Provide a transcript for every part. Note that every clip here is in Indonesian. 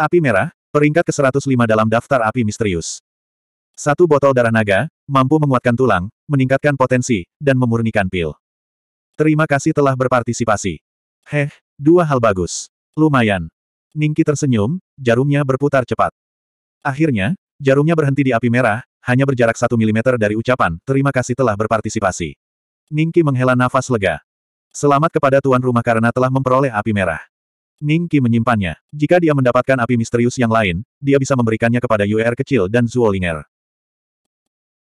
Api merah, peringkat ke-105 dalam daftar api misterius. Satu botol darah naga, mampu menguatkan tulang, meningkatkan potensi, dan memurnikan pil. Terima kasih telah berpartisipasi. Heh, dua hal bagus. Lumayan. Ningki tersenyum, jarumnya berputar cepat. Akhirnya, jarumnya berhenti di api merah, hanya berjarak satu milimeter dari ucapan, terima kasih telah berpartisipasi. Ningki menghela nafas lega. Selamat kepada tuan rumah karena telah memperoleh api merah. Ning Qi menyimpannya. Jika dia mendapatkan api misterius yang lain, dia bisa memberikannya kepada Yu'er kecil dan Zuolinger.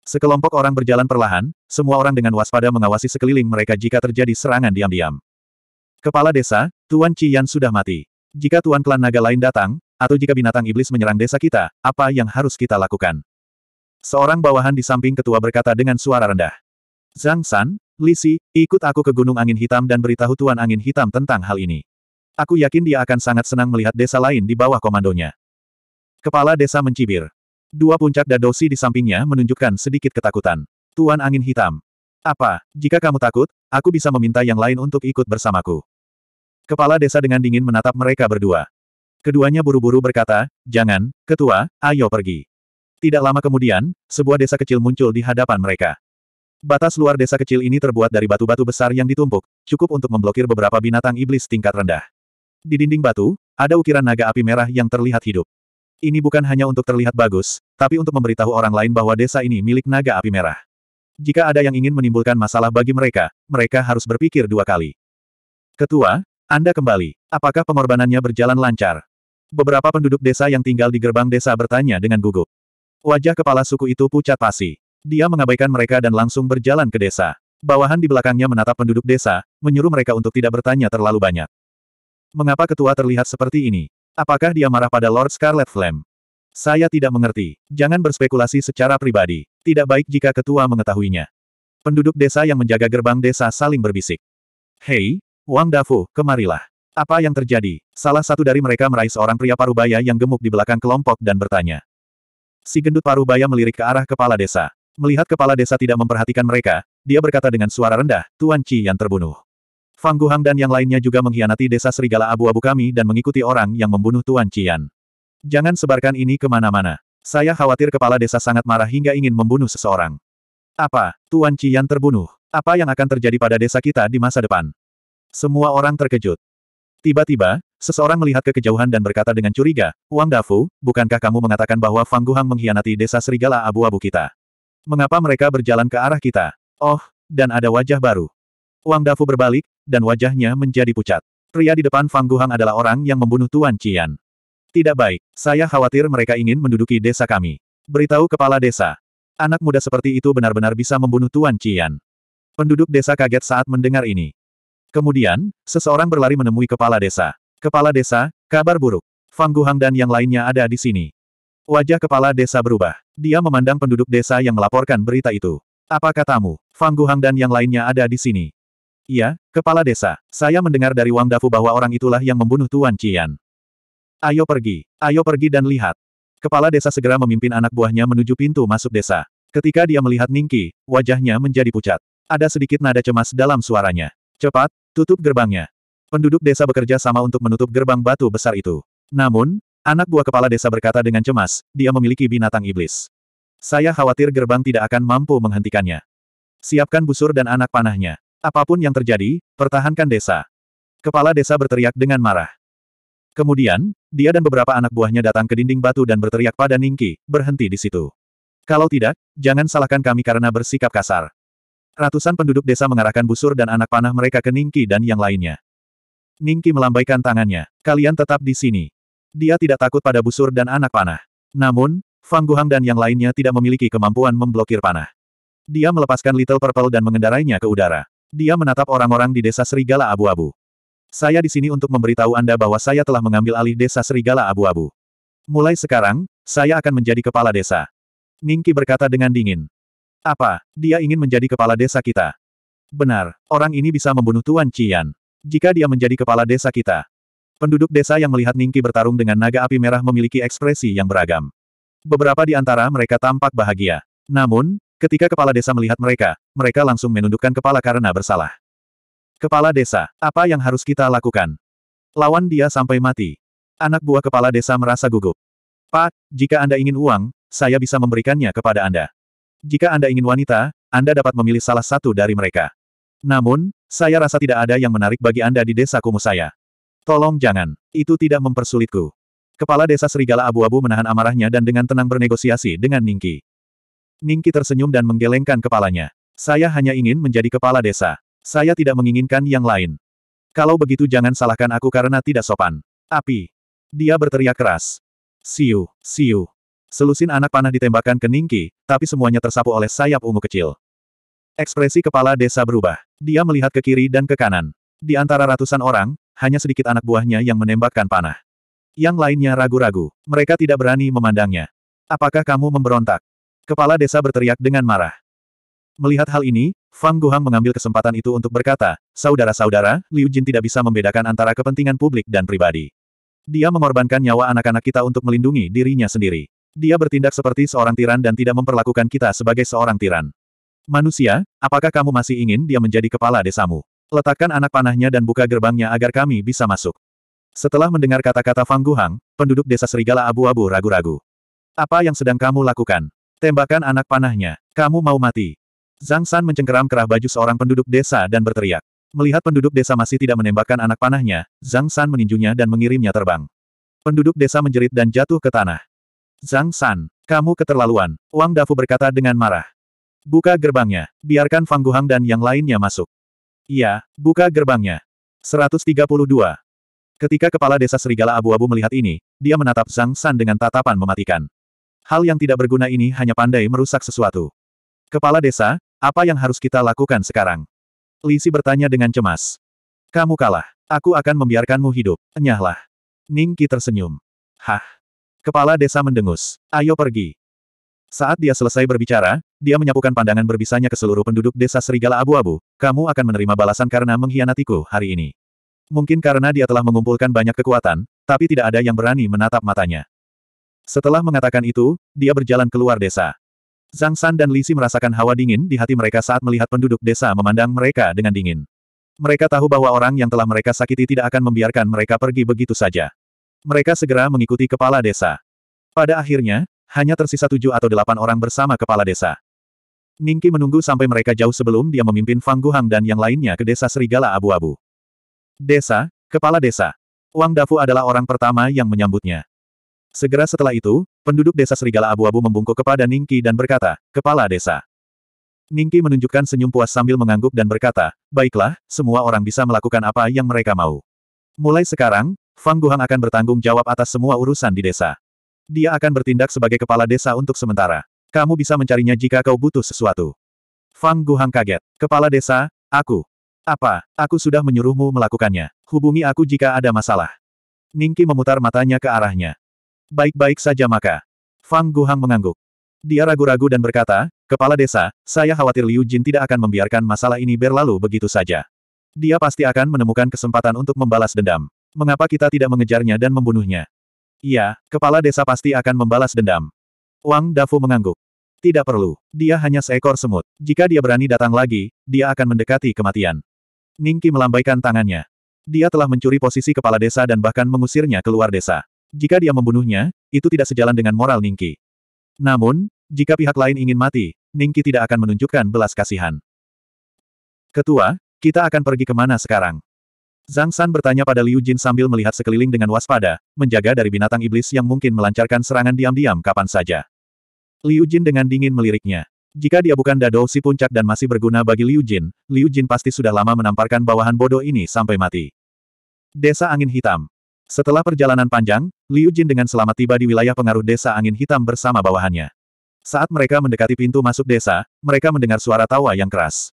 Sekelompok orang berjalan perlahan, semua orang dengan waspada mengawasi sekeliling mereka jika terjadi serangan diam-diam. Kepala desa, Tuan Yan sudah mati. Jika Tuan Klan Naga lain datang, atau jika binatang iblis menyerang desa kita, apa yang harus kita lakukan? Seorang bawahan di samping ketua berkata dengan suara rendah. Zhang San, Li Lisi, ikut aku ke Gunung Angin Hitam dan beritahu Tuan Angin Hitam tentang hal ini. Aku yakin dia akan sangat senang melihat desa lain di bawah komandonya. Kepala desa mencibir. Dua puncak dadosi di sampingnya menunjukkan sedikit ketakutan. Tuan angin hitam. Apa, jika kamu takut, aku bisa meminta yang lain untuk ikut bersamaku. Kepala desa dengan dingin menatap mereka berdua. Keduanya buru-buru berkata, jangan, ketua, ayo pergi. Tidak lama kemudian, sebuah desa kecil muncul di hadapan mereka. Batas luar desa kecil ini terbuat dari batu-batu besar yang ditumpuk, cukup untuk memblokir beberapa binatang iblis tingkat rendah. Di dinding batu, ada ukiran naga api merah yang terlihat hidup. Ini bukan hanya untuk terlihat bagus, tapi untuk memberitahu orang lain bahwa desa ini milik naga api merah. Jika ada yang ingin menimbulkan masalah bagi mereka, mereka harus berpikir dua kali. Ketua, Anda kembali. Apakah pengorbanannya berjalan lancar? Beberapa penduduk desa yang tinggal di gerbang desa bertanya dengan gugup. Wajah kepala suku itu pucat pasi. Dia mengabaikan mereka dan langsung berjalan ke desa. Bawahan di belakangnya menatap penduduk desa, menyuruh mereka untuk tidak bertanya terlalu banyak. Mengapa ketua terlihat seperti ini? Apakah dia marah pada Lord Scarlet Flame? Saya tidak mengerti. Jangan berspekulasi secara pribadi. Tidak baik jika ketua mengetahuinya. Penduduk desa yang menjaga gerbang desa saling berbisik. Hei, Wang Dafu, kemarilah. Apa yang terjadi? Salah satu dari mereka meraih seorang pria parubaya yang gemuk di belakang kelompok dan bertanya. Si gendut parubaya melirik ke arah kepala desa. Melihat kepala desa tidak memperhatikan mereka, dia berkata dengan suara rendah, Tuan Chi yang terbunuh. Fang Guhang dan yang lainnya juga mengkhianati desa serigala abu-abu kami dan mengikuti orang yang membunuh Tuan Cian. Jangan sebarkan ini kemana-mana. Saya khawatir kepala desa sangat marah hingga ingin membunuh seseorang. Apa, Tuan Cian terbunuh? Apa yang akan terjadi pada desa kita di masa depan? Semua orang terkejut. Tiba-tiba, seseorang melihat ke kejauhan dan berkata dengan curiga, Wang Dafu, bukankah kamu mengatakan bahwa Fang Guhang mengkhianati desa serigala abu-abu kita? Mengapa mereka berjalan ke arah kita? Oh, dan ada wajah baru. Wang Dafu berbalik, dan wajahnya menjadi pucat. Pria di depan Fang Guhang adalah orang yang membunuh Tuan Cian. Tidak baik, saya khawatir mereka ingin menduduki desa kami. Beritahu kepala desa. Anak muda seperti itu benar-benar bisa membunuh Tuan Cian. Penduduk desa kaget saat mendengar ini. Kemudian, seseorang berlari menemui kepala desa. Kepala desa, kabar buruk. Fang Guhang dan yang lainnya ada di sini. Wajah kepala desa berubah. Dia memandang penduduk desa yang melaporkan berita itu. Apa katamu, Fang Guhang dan yang lainnya ada di sini? Iya, Kepala Desa. Saya mendengar dari Wang Dafu bahwa orang itulah yang membunuh Tuan Cian. Ayo pergi. Ayo pergi dan lihat. Kepala desa segera memimpin anak buahnya menuju pintu masuk desa. Ketika dia melihat Ningki, wajahnya menjadi pucat. Ada sedikit nada cemas dalam suaranya. Cepat, tutup gerbangnya. Penduduk desa bekerja sama untuk menutup gerbang batu besar itu. Namun, anak buah kepala desa berkata dengan cemas, dia memiliki binatang iblis. Saya khawatir gerbang tidak akan mampu menghentikannya. Siapkan busur dan anak panahnya. Apapun yang terjadi, pertahankan desa. Kepala desa berteriak dengan marah. Kemudian, dia dan beberapa anak buahnya datang ke dinding batu dan berteriak pada Ningki, berhenti di situ. Kalau tidak, jangan salahkan kami karena bersikap kasar. Ratusan penduduk desa mengarahkan busur dan anak panah mereka ke Ningki dan yang lainnya. Ningki melambaikan tangannya. Kalian tetap di sini. Dia tidak takut pada busur dan anak panah. Namun, Fang Guhang dan yang lainnya tidak memiliki kemampuan memblokir panah. Dia melepaskan Little Purple dan mengendarainya ke udara. Dia menatap orang-orang di desa Serigala Abu-Abu. Saya di sini untuk memberitahu Anda bahwa saya telah mengambil alih desa Serigala Abu-Abu. Mulai sekarang, saya akan menjadi kepala desa. Ningki berkata dengan dingin. Apa, dia ingin menjadi kepala desa kita? Benar, orang ini bisa membunuh Tuan Cian. Jika dia menjadi kepala desa kita. Penduduk desa yang melihat Ningki bertarung dengan naga api merah memiliki ekspresi yang beragam. Beberapa di antara mereka tampak bahagia. Namun, Ketika kepala desa melihat mereka, mereka langsung menundukkan kepala karena bersalah. Kepala desa, apa yang harus kita lakukan? Lawan dia sampai mati. Anak buah kepala desa merasa gugup. Pak, jika Anda ingin uang, saya bisa memberikannya kepada Anda. Jika Anda ingin wanita, Anda dapat memilih salah satu dari mereka. Namun, saya rasa tidak ada yang menarik bagi Anda di desa kumuh saya. Tolong jangan. Itu tidak mempersulitku. Kepala desa serigala abu-abu menahan amarahnya dan dengan tenang bernegosiasi dengan Ningki. Ningki tersenyum dan menggelengkan kepalanya. Saya hanya ingin menjadi kepala desa. Saya tidak menginginkan yang lain. Kalau begitu jangan salahkan aku karena tidak sopan. Api. Dia berteriak keras. Siu, siu. Selusin anak panah ditembakkan ke Ningki, tapi semuanya tersapu oleh sayap ungu kecil. Ekspresi kepala desa berubah. Dia melihat ke kiri dan ke kanan. Di antara ratusan orang, hanya sedikit anak buahnya yang menembakkan panah. Yang lainnya ragu-ragu. Mereka tidak berani memandangnya. Apakah kamu memberontak? Kepala desa berteriak dengan marah. Melihat hal ini, Fang Guhang mengambil kesempatan itu untuk berkata, Saudara-saudara, Liu Jin tidak bisa membedakan antara kepentingan publik dan pribadi. Dia mengorbankan nyawa anak-anak kita untuk melindungi dirinya sendiri. Dia bertindak seperti seorang tiran dan tidak memperlakukan kita sebagai seorang tiran. Manusia, apakah kamu masih ingin dia menjadi kepala desamu? Letakkan anak panahnya dan buka gerbangnya agar kami bisa masuk. Setelah mendengar kata-kata Fang Guhang, penduduk desa Serigala abu-abu ragu-ragu. Apa yang sedang kamu lakukan? Tembakan anak panahnya. Kamu mau mati. Zhang San mencengkeram kerah baju seorang penduduk desa dan berteriak. Melihat penduduk desa masih tidak menembakkan anak panahnya, Zhang San meninjunya dan mengirimnya terbang. Penduduk desa menjerit dan jatuh ke tanah. Zhang San, kamu keterlaluan, Wang Dafu berkata dengan marah. Buka gerbangnya, biarkan Fang Guhang dan yang lainnya masuk. Iya, buka gerbangnya. 132. Ketika kepala desa serigala abu-abu melihat ini, dia menatap Zhang San dengan tatapan mematikan. Hal yang tidak berguna ini hanya pandai merusak sesuatu. Kepala desa, apa yang harus kita lakukan sekarang? Lisi bertanya dengan cemas. Kamu kalah. Aku akan membiarkanmu hidup. Nyahlah. Ningki tersenyum. Hah. Kepala desa mendengus. Ayo pergi. Saat dia selesai berbicara, dia menyapukan pandangan berbisanya ke seluruh penduduk desa Serigala Abu-Abu, kamu akan menerima balasan karena mengkhianatiku hari ini. Mungkin karena dia telah mengumpulkan banyak kekuatan, tapi tidak ada yang berani menatap matanya. Setelah mengatakan itu, dia berjalan keluar desa. Zhang San dan Li Si merasakan hawa dingin di hati mereka saat melihat penduduk desa memandang mereka dengan dingin. Mereka tahu bahwa orang yang telah mereka sakiti tidak akan membiarkan mereka pergi begitu saja. Mereka segera mengikuti kepala desa. Pada akhirnya, hanya tersisa tujuh atau delapan orang bersama kepala desa. Ningki menunggu sampai mereka jauh sebelum dia memimpin Fang Guhang dan yang lainnya ke desa Serigala Abu-Abu. Desa, Kepala Desa. Wang Dafu adalah orang pertama yang menyambutnya. Segera setelah itu, penduduk desa Serigala Abu-Abu membungkuk kepada Ningki dan berkata, Kepala Desa. Ningki menunjukkan senyum puas sambil mengangguk dan berkata, Baiklah, semua orang bisa melakukan apa yang mereka mau. Mulai sekarang, Fang Guhang akan bertanggung jawab atas semua urusan di desa. Dia akan bertindak sebagai kepala desa untuk sementara. Kamu bisa mencarinya jika kau butuh sesuatu. Fang Guhang kaget. Kepala desa, aku. Apa, aku sudah menyuruhmu melakukannya. Hubungi aku jika ada masalah. Ningki memutar matanya ke arahnya. Baik-baik saja maka. Fang Guhang mengangguk. Dia ragu-ragu dan berkata, Kepala Desa, saya khawatir Liu Jin tidak akan membiarkan masalah ini berlalu begitu saja. Dia pasti akan menemukan kesempatan untuk membalas dendam. Mengapa kita tidak mengejarnya dan membunuhnya? Iya, kepala desa pasti akan membalas dendam. Wang Dafu mengangguk. Tidak perlu. Dia hanya seekor semut. Jika dia berani datang lagi, dia akan mendekati kematian. Ningki melambaikan tangannya. Dia telah mencuri posisi kepala desa dan bahkan mengusirnya keluar desa. Jika dia membunuhnya, itu tidak sejalan dengan moral Ningki. Namun, jika pihak lain ingin mati, Ningki tidak akan menunjukkan belas kasihan. Ketua, kita akan pergi kemana sekarang? Zhang San bertanya pada Liu Jin sambil melihat sekeliling dengan waspada, menjaga dari binatang iblis yang mungkin melancarkan serangan diam-diam kapan saja. Liu Jin dengan dingin meliriknya. Jika dia bukan dadou si puncak dan masih berguna bagi Liu Jin, Liu Jin pasti sudah lama menamparkan bawahan bodoh ini sampai mati. Desa Angin Hitam setelah perjalanan panjang, Liu Jin dengan selamat tiba di wilayah pengaruh desa angin hitam bersama bawahannya. Saat mereka mendekati pintu masuk desa, mereka mendengar suara tawa yang keras.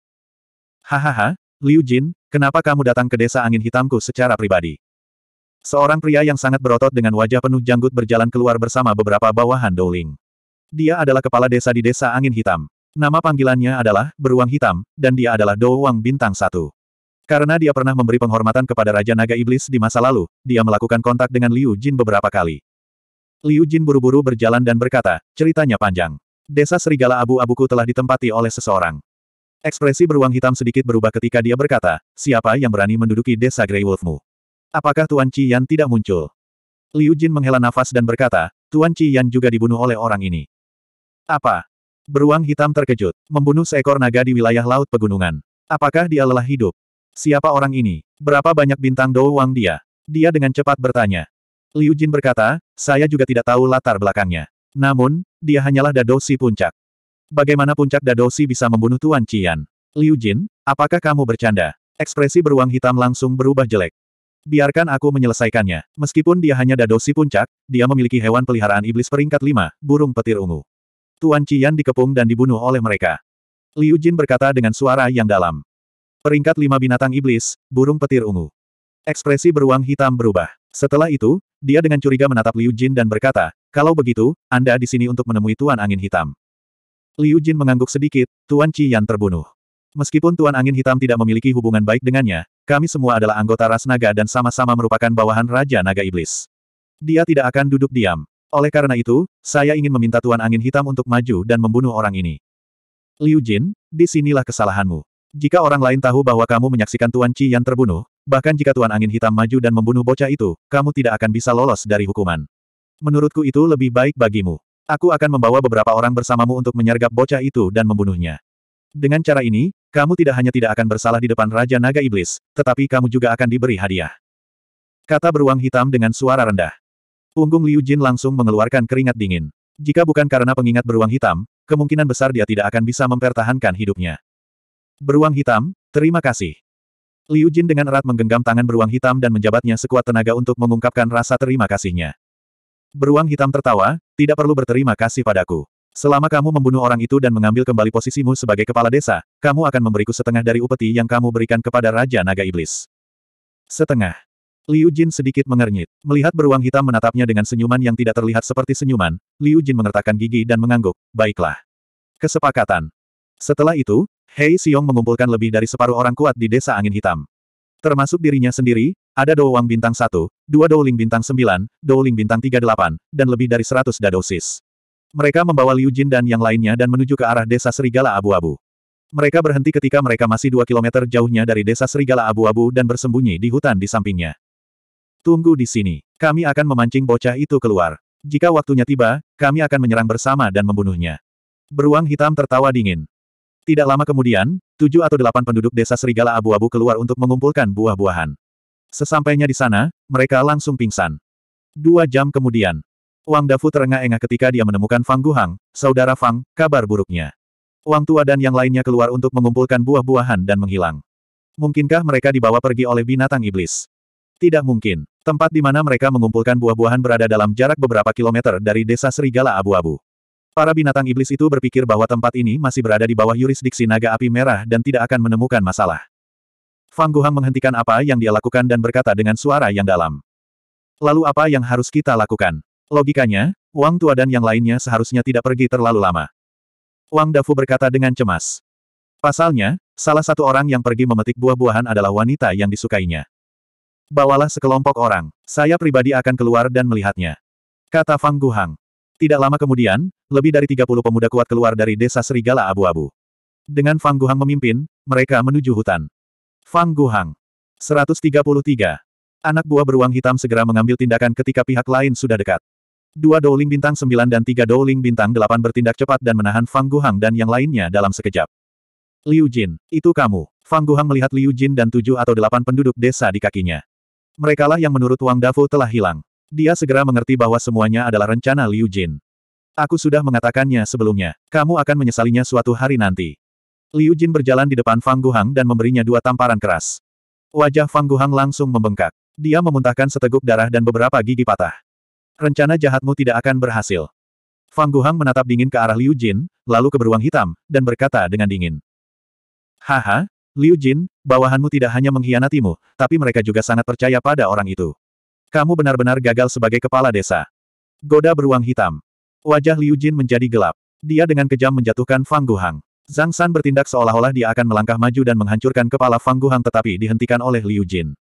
Hahaha, Liu Jin, kenapa kamu datang ke desa angin hitamku secara pribadi? Seorang pria yang sangat berotot dengan wajah penuh janggut berjalan keluar bersama beberapa bawahan Douling. Dia adalah kepala desa di desa angin hitam. Nama panggilannya adalah Beruang Hitam, dan dia adalah Douwang Bintang Satu. Karena dia pernah memberi penghormatan kepada Raja Naga Iblis di masa lalu, dia melakukan kontak dengan Liu Jin beberapa kali. Liu Jin buru-buru berjalan dan berkata, ceritanya panjang. Desa Serigala Abu-Abuku telah ditempati oleh seseorang. Ekspresi beruang hitam sedikit berubah ketika dia berkata, siapa yang berani menduduki desa Grey Wolfmu? Apakah Tuan yang tidak muncul? Liu Jin menghela nafas dan berkata, Tuan yang juga dibunuh oleh orang ini. Apa? Beruang hitam terkejut, membunuh seekor naga di wilayah laut pegunungan. Apakah dia lelah hidup? Siapa orang ini? Berapa banyak bintang Dou Wang dia? Dia dengan cepat bertanya. Liu Jin berkata, saya juga tidak tahu latar belakangnya. Namun, dia hanyalah Dadosi puncak. Bagaimana puncak Dadosi bisa membunuh Tuan Cian? Liu Jin, apakah kamu bercanda? Ekspresi beruang hitam langsung berubah jelek. Biarkan aku menyelesaikannya. Meskipun dia hanya Dadosi puncak, dia memiliki hewan peliharaan iblis peringkat 5, burung petir ungu. Tuan Cian dikepung dan dibunuh oleh mereka. Liu Jin berkata dengan suara yang dalam. Peringkat lima binatang iblis, burung petir ungu. Ekspresi beruang hitam berubah. Setelah itu, dia dengan curiga menatap Liu Jin dan berkata, kalau begitu, Anda di sini untuk menemui Tuan Angin Hitam. Liu Jin mengangguk sedikit, Tuan Yan terbunuh. Meskipun Tuan Angin Hitam tidak memiliki hubungan baik dengannya, kami semua adalah anggota ras naga dan sama-sama merupakan bawahan Raja Naga Iblis. Dia tidak akan duduk diam. Oleh karena itu, saya ingin meminta Tuan Angin Hitam untuk maju dan membunuh orang ini. Liu Jin, disinilah kesalahanmu. Jika orang lain tahu bahwa kamu menyaksikan Tuan Chi yang terbunuh, bahkan jika Tuan Angin Hitam maju dan membunuh bocah itu, kamu tidak akan bisa lolos dari hukuman. Menurutku itu lebih baik bagimu. Aku akan membawa beberapa orang bersamamu untuk menyergap bocah itu dan membunuhnya. Dengan cara ini, kamu tidak hanya tidak akan bersalah di depan Raja Naga Iblis, tetapi kamu juga akan diberi hadiah. Kata beruang hitam dengan suara rendah. Punggung Liu Jin langsung mengeluarkan keringat dingin. Jika bukan karena pengingat beruang hitam, kemungkinan besar dia tidak akan bisa mempertahankan hidupnya. Beruang hitam, terima kasih. Liu Jin dengan erat menggenggam tangan beruang hitam dan menjabatnya sekuat tenaga untuk mengungkapkan rasa terima kasihnya. Beruang hitam tertawa, tidak perlu berterima kasih padaku. Selama kamu membunuh orang itu dan mengambil kembali posisimu sebagai kepala desa, kamu akan memberiku setengah dari upeti yang kamu berikan kepada Raja Naga Iblis. Setengah. Liu Jin sedikit mengernyit. Melihat beruang hitam menatapnya dengan senyuman yang tidak terlihat seperti senyuman, Liu Jin mengertakkan gigi dan mengangguk, baiklah. Kesepakatan. Setelah itu, Hei Xiong mengumpulkan lebih dari separuh orang kuat di desa angin hitam. Termasuk dirinya sendiri, ada Wang bintang 1, 2 Douling bintang 9, Douling bintang 38, dan lebih dari 100 dadosis. Mereka membawa Liu Jin dan yang lainnya dan menuju ke arah desa Serigala Abu-Abu. Mereka berhenti ketika mereka masih 2 km jauhnya dari desa Serigala Abu-Abu dan bersembunyi di hutan di sampingnya. Tunggu di sini. Kami akan memancing bocah itu keluar. Jika waktunya tiba, kami akan menyerang bersama dan membunuhnya. Beruang hitam tertawa dingin. Tidak lama kemudian, tujuh atau delapan penduduk desa serigala abu-abu keluar untuk mengumpulkan buah-buahan. Sesampainya di sana, mereka langsung pingsan. Dua jam kemudian, Wang Dafu terengah-engah ketika dia menemukan Fang Guhang, saudara Fang, kabar buruknya. Wang Tua dan yang lainnya keluar untuk mengumpulkan buah-buahan dan menghilang. Mungkinkah mereka dibawa pergi oleh binatang iblis? Tidak mungkin. Tempat di mana mereka mengumpulkan buah-buahan berada dalam jarak beberapa kilometer dari desa Serigala Abu-Abu. Para binatang iblis itu berpikir bahwa tempat ini masih berada di bawah yurisdiksi naga api merah dan tidak akan menemukan masalah. Fang Guhang menghentikan apa yang dia lakukan dan berkata dengan suara yang dalam. Lalu apa yang harus kita lakukan? Logikanya, Wang Tua dan yang lainnya seharusnya tidak pergi terlalu lama. Wang Dafu berkata dengan cemas. Pasalnya, salah satu orang yang pergi memetik buah-buahan adalah wanita yang disukainya. Bawalah sekelompok orang, saya pribadi akan keluar dan melihatnya. Kata Fang Guhang. Tidak lama kemudian, lebih dari 30 pemuda kuat keluar dari desa Serigala Abu-Abu. Dengan Fang Guhang memimpin, mereka menuju hutan. Fang Guhang. 133. Anak buah beruang hitam segera mengambil tindakan ketika pihak lain sudah dekat. Dua Douling bintang 9 dan tiga Douling bintang 8 bertindak cepat dan menahan Fang Guhang dan yang lainnya dalam sekejap. Liu Jin, itu kamu. Fang Guhang melihat Liu Jin dan tujuh atau delapan penduduk desa di kakinya. Merekalah yang menurut Wang Dafu telah hilang. Dia segera mengerti bahwa semuanya adalah rencana Liu Jin. Aku sudah mengatakannya sebelumnya. Kamu akan menyesalinya suatu hari nanti. Liu Jin berjalan di depan Fang Guhang dan memberinya dua tamparan keras. Wajah Fang Guhang langsung membengkak. Dia memuntahkan seteguk darah dan beberapa gigi patah. Rencana jahatmu tidak akan berhasil. Fang Guhang menatap dingin ke arah Liu Jin, lalu ke beruang hitam, dan berkata dengan dingin. Haha, Liu Jin, bawahanmu tidak hanya mengkhianatimu, tapi mereka juga sangat percaya pada orang itu. Kamu benar-benar gagal sebagai kepala desa. Goda beruang hitam. Wajah Liu Jin menjadi gelap. Dia dengan kejam menjatuhkan Fang Guhang. Zhang San bertindak seolah-olah dia akan melangkah maju dan menghancurkan kepala Fang Guhang tetapi dihentikan oleh Liu Jin.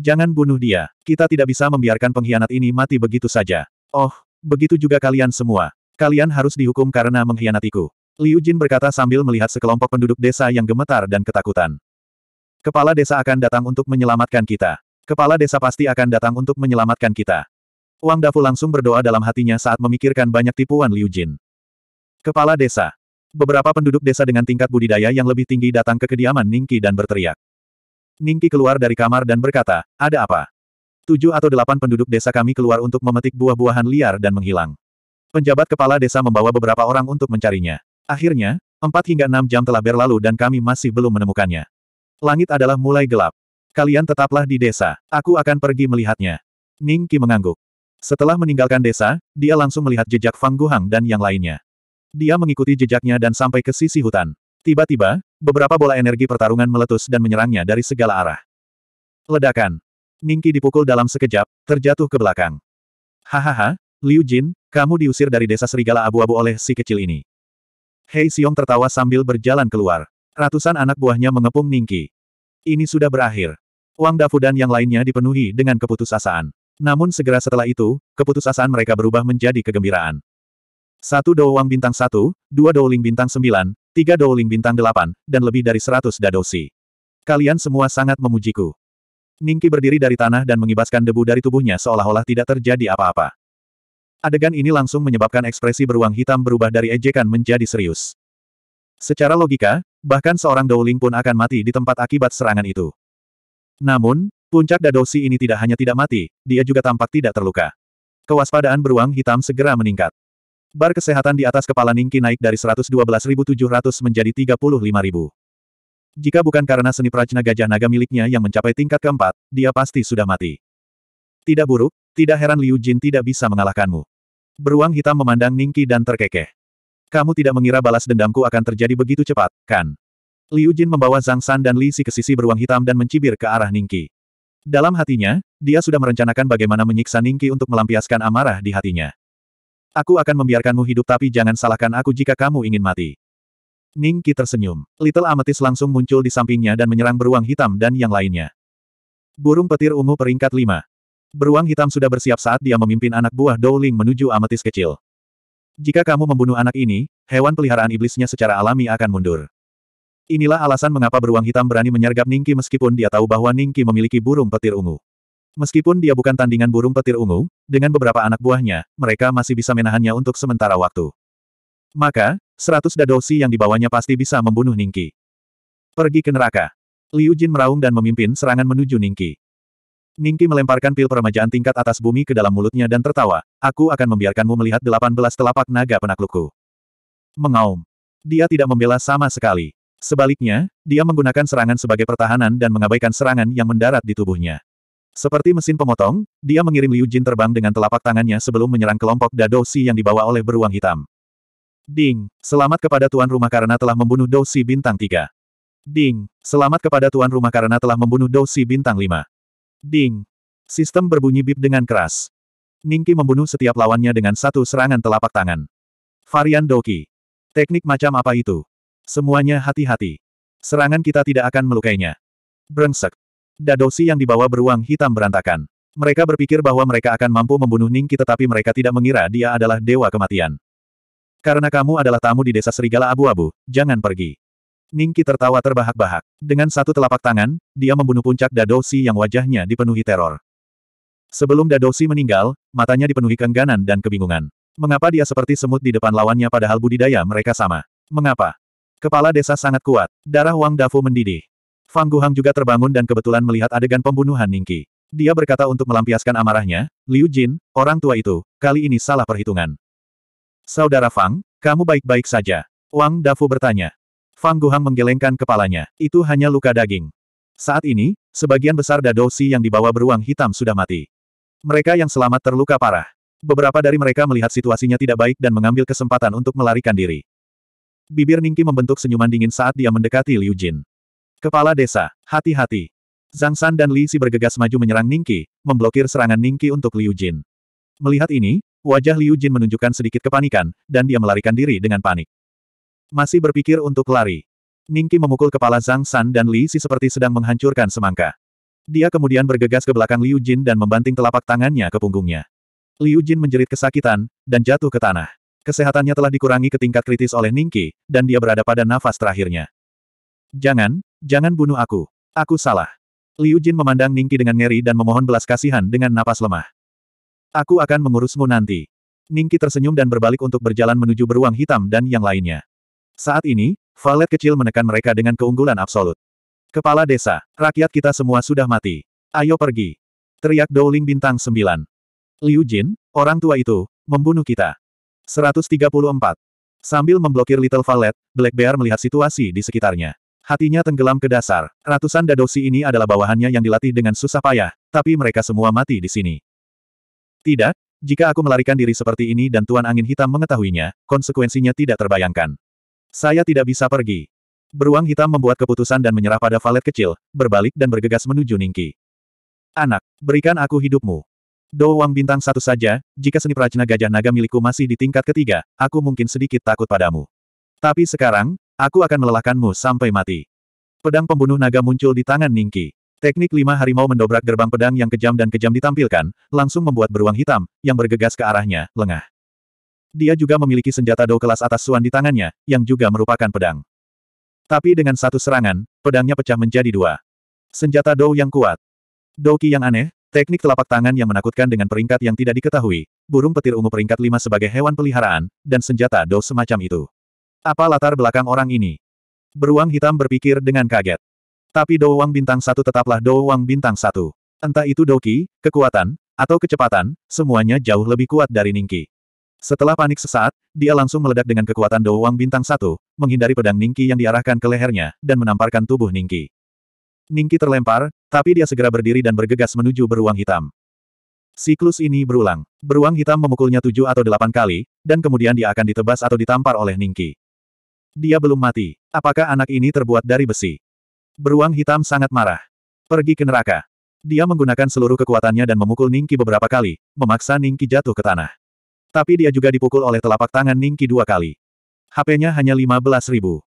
Jangan bunuh dia. Kita tidak bisa membiarkan pengkhianat ini mati begitu saja. Oh, begitu juga kalian semua. Kalian harus dihukum karena mengkhianatiku. Liu Jin berkata sambil melihat sekelompok penduduk desa yang gemetar dan ketakutan. Kepala desa akan datang untuk menyelamatkan kita. Kepala desa pasti akan datang untuk menyelamatkan kita. Wang Dafu langsung berdoa dalam hatinya saat memikirkan banyak tipuan Liu Jin. Kepala desa. Beberapa penduduk desa dengan tingkat budidaya yang lebih tinggi datang ke kediaman Ningki dan berteriak. Ningki keluar dari kamar dan berkata, ada apa? Tujuh atau delapan penduduk desa kami keluar untuk memetik buah-buahan liar dan menghilang. Penjabat kepala desa membawa beberapa orang untuk mencarinya. Akhirnya, Empat hingga enam jam telah berlalu dan kami masih belum menemukannya. Langit adalah mulai gelap. Kalian tetaplah di desa. Aku akan pergi melihatnya. Ning Qi mengangguk. Setelah meninggalkan desa, dia langsung melihat jejak Fang Guhang dan yang lainnya. Dia mengikuti jejaknya dan sampai ke sisi hutan. Tiba-tiba, beberapa bola energi pertarungan meletus dan menyerangnya dari segala arah. Ledakan. Ning Qi dipukul dalam sekejap, terjatuh ke belakang. Hahaha, Liu Jin, kamu diusir dari desa serigala abu-abu oleh si kecil ini. Hei Xiong tertawa sambil berjalan keluar. Ratusan anak buahnya mengepung Ningki. Ini sudah berakhir. Uang Dafu dan yang lainnya dipenuhi dengan keputusasaan. Namun segera setelah itu, keputusasaan mereka berubah menjadi kegembiraan. Satu Dao Wang bintang satu, dua Dao Ling bintang sembilan, tiga Dao Ling bintang delapan, dan lebih dari seratus Dadosi. Kalian semua sangat memujiku. Ningki berdiri dari tanah dan mengibaskan debu dari tubuhnya seolah-olah tidak terjadi apa-apa. Adegan ini langsung menyebabkan ekspresi beruang hitam berubah dari ejekan menjadi serius. Secara logika, bahkan seorang Ling pun akan mati di tempat akibat serangan itu. Namun, puncak dadosi ini tidak hanya tidak mati, dia juga tampak tidak terluka. Kewaspadaan beruang hitam segera meningkat. Bar kesehatan di atas kepala Ningki naik dari 112.700 menjadi 35.000. Jika bukan karena seni prajna gajah naga miliknya yang mencapai tingkat keempat, dia pasti sudah mati. Tidak buruk, tidak heran Liu Jin tidak bisa mengalahkanmu. Beruang hitam memandang Ningki dan terkekeh. Kamu tidak mengira balas dendamku akan terjadi begitu cepat, kan? Liu Jin membawa Zhang San dan Li Si ke sisi beruang hitam dan mencibir ke arah Ningki. Dalam hatinya, dia sudah merencanakan bagaimana menyiksa Ningki untuk melampiaskan amarah di hatinya. Aku akan membiarkanmu hidup tapi jangan salahkan aku jika kamu ingin mati. Ningki tersenyum. Little Amethyst langsung muncul di sampingnya dan menyerang beruang hitam dan yang lainnya. Burung petir ungu peringkat 5. Beruang hitam sudah bersiap saat dia memimpin anak buah Dowling menuju Amethyst kecil. Jika kamu membunuh anak ini, hewan peliharaan iblisnya secara alami akan mundur. Inilah alasan mengapa beruang hitam berani menyergap Ningki meskipun dia tahu bahwa Ningki memiliki burung petir ungu. Meskipun dia bukan tandingan burung petir ungu, dengan beberapa anak buahnya, mereka masih bisa menahannya untuk sementara waktu. Maka, seratus dadosi yang dibawanya pasti bisa membunuh Ningki. Pergi ke neraka. Liu Jin meraung dan memimpin serangan menuju Ningki. Ningki melemparkan pil peremajaan tingkat atas bumi ke dalam mulutnya dan tertawa, aku akan membiarkanmu melihat delapan belas telapak naga penaklukku. Mengaum. Dia tidak membela sama sekali. Sebaliknya, dia menggunakan serangan sebagai pertahanan dan mengabaikan serangan yang mendarat di tubuhnya. Seperti mesin pemotong, dia mengirim Liu Jin terbang dengan telapak tangannya sebelum menyerang kelompok Si yang dibawa oleh beruang hitam. Ding, selamat kepada tuan rumah karena telah membunuh Si bintang 3. Ding, selamat kepada tuan rumah karena telah membunuh Si bintang 5. Ding, sistem berbunyi bip dengan keras. Ningki membunuh setiap lawannya dengan satu serangan telapak tangan. Varian Doki. Teknik macam apa itu? Semuanya hati-hati. Serangan kita tidak akan melukainya. Brengsek. Dadosi yang dibawa beruang hitam berantakan. Mereka berpikir bahwa mereka akan mampu membunuh Ningki tetapi mereka tidak mengira dia adalah dewa kematian. Karena kamu adalah tamu di desa serigala abu-abu, jangan pergi. Ningki tertawa terbahak-bahak. Dengan satu telapak tangan, dia membunuh puncak Dadosi yang wajahnya dipenuhi teror. Sebelum Dadosi meninggal, matanya dipenuhi kengganan dan kebingungan. Mengapa dia seperti semut di depan lawannya padahal budidaya mereka sama? Mengapa? Kepala desa sangat kuat. Darah Wang Dafu mendidih. Fang Guhang juga terbangun dan kebetulan melihat adegan pembunuhan Ningki. Dia berkata untuk melampiaskan amarahnya, Liu Jin, orang tua itu, kali ini salah perhitungan. Saudara Fang, kamu baik-baik saja. Wang Dafu bertanya. Fang Guhang menggelengkan kepalanya. Itu hanya luka daging. Saat ini, sebagian besar dadosi yang dibawa beruang hitam sudah mati. Mereka yang selamat terluka parah. Beberapa dari mereka melihat situasinya tidak baik dan mengambil kesempatan untuk melarikan diri. Bibir Ningki membentuk senyuman dingin saat dia mendekati Liu Jin. Kepala desa, hati-hati. Zhang San dan Li Si bergegas maju menyerang Ningki, memblokir serangan Ningki untuk Liu Jin. Melihat ini, wajah Liu Jin menunjukkan sedikit kepanikan, dan dia melarikan diri dengan panik. Masih berpikir untuk lari. Ningki memukul kepala Zhang San dan Li Si seperti sedang menghancurkan semangka. Dia kemudian bergegas ke belakang Liu Jin dan membanting telapak tangannya ke punggungnya. Liu Jin menjerit kesakitan, dan jatuh ke tanah. Kesehatannya telah dikurangi ke tingkat kritis oleh Ningki, dan dia berada pada nafas terakhirnya. Jangan, jangan bunuh aku. Aku salah. Liu Jin memandang Ningki dengan ngeri dan memohon belas kasihan dengan napas lemah. Aku akan mengurusmu nanti. Ningki tersenyum dan berbalik untuk berjalan menuju beruang hitam dan yang lainnya. Saat ini, Valet kecil menekan mereka dengan keunggulan absolut. Kepala desa, rakyat kita semua sudah mati. Ayo pergi. Teriak Douling bintang 9. Liu Jin, orang tua itu, membunuh kita. 134. Sambil memblokir Little Valet, Black Bear melihat situasi di sekitarnya. Hatinya tenggelam ke dasar. Ratusan dadosi ini adalah bawahannya yang dilatih dengan susah payah, tapi mereka semua mati di sini. Tidak, jika aku melarikan diri seperti ini dan Tuan Angin Hitam mengetahuinya, konsekuensinya tidak terbayangkan. Saya tidak bisa pergi. Beruang hitam membuat keputusan dan menyerah pada valet kecil, berbalik dan bergegas menuju Ningki. Anak, berikan aku hidupmu. Do Wang bintang satu saja, jika seni peracana gajah naga milikku masih di tingkat ketiga, aku mungkin sedikit takut padamu. Tapi sekarang, aku akan melelahkanmu sampai mati. Pedang pembunuh naga muncul di tangan Ningki. Teknik lima harimau mendobrak gerbang pedang yang kejam dan kejam ditampilkan, langsung membuat beruang hitam, yang bergegas ke arahnya, lengah. Dia juga memiliki senjata do kelas atas suan di tangannya, yang juga merupakan pedang. Tapi dengan satu serangan, pedangnya pecah menjadi dua. Senjata do yang kuat. Doki yang aneh, Teknik telapak tangan yang menakutkan dengan peringkat yang tidak diketahui, burung petir ungu peringkat lima sebagai hewan peliharaan, dan senjata dou semacam itu. Apa latar belakang orang ini? Beruang hitam berpikir dengan kaget. Tapi Dou bintang satu tetaplah Dou bintang satu. Entah itu Doki, kekuatan, atau kecepatan, semuanya jauh lebih kuat dari Ningki. Setelah panik sesaat, dia langsung meledak dengan kekuatan Dou bintang satu, menghindari pedang Ningki yang diarahkan ke lehernya, dan menamparkan tubuh Ningki. Ningki terlempar, tapi dia segera berdiri dan bergegas menuju beruang hitam. Siklus ini berulang. Beruang hitam memukulnya tujuh atau delapan kali, dan kemudian dia akan ditebas atau ditampar oleh Ningki. Dia belum mati. Apakah anak ini terbuat dari besi? Beruang hitam sangat marah. Pergi ke neraka. Dia menggunakan seluruh kekuatannya dan memukul Ningki beberapa kali, memaksa Ningki jatuh ke tanah. Tapi dia juga dipukul oleh telapak tangan Ningki dua kali. HP-nya hanya belas ribu.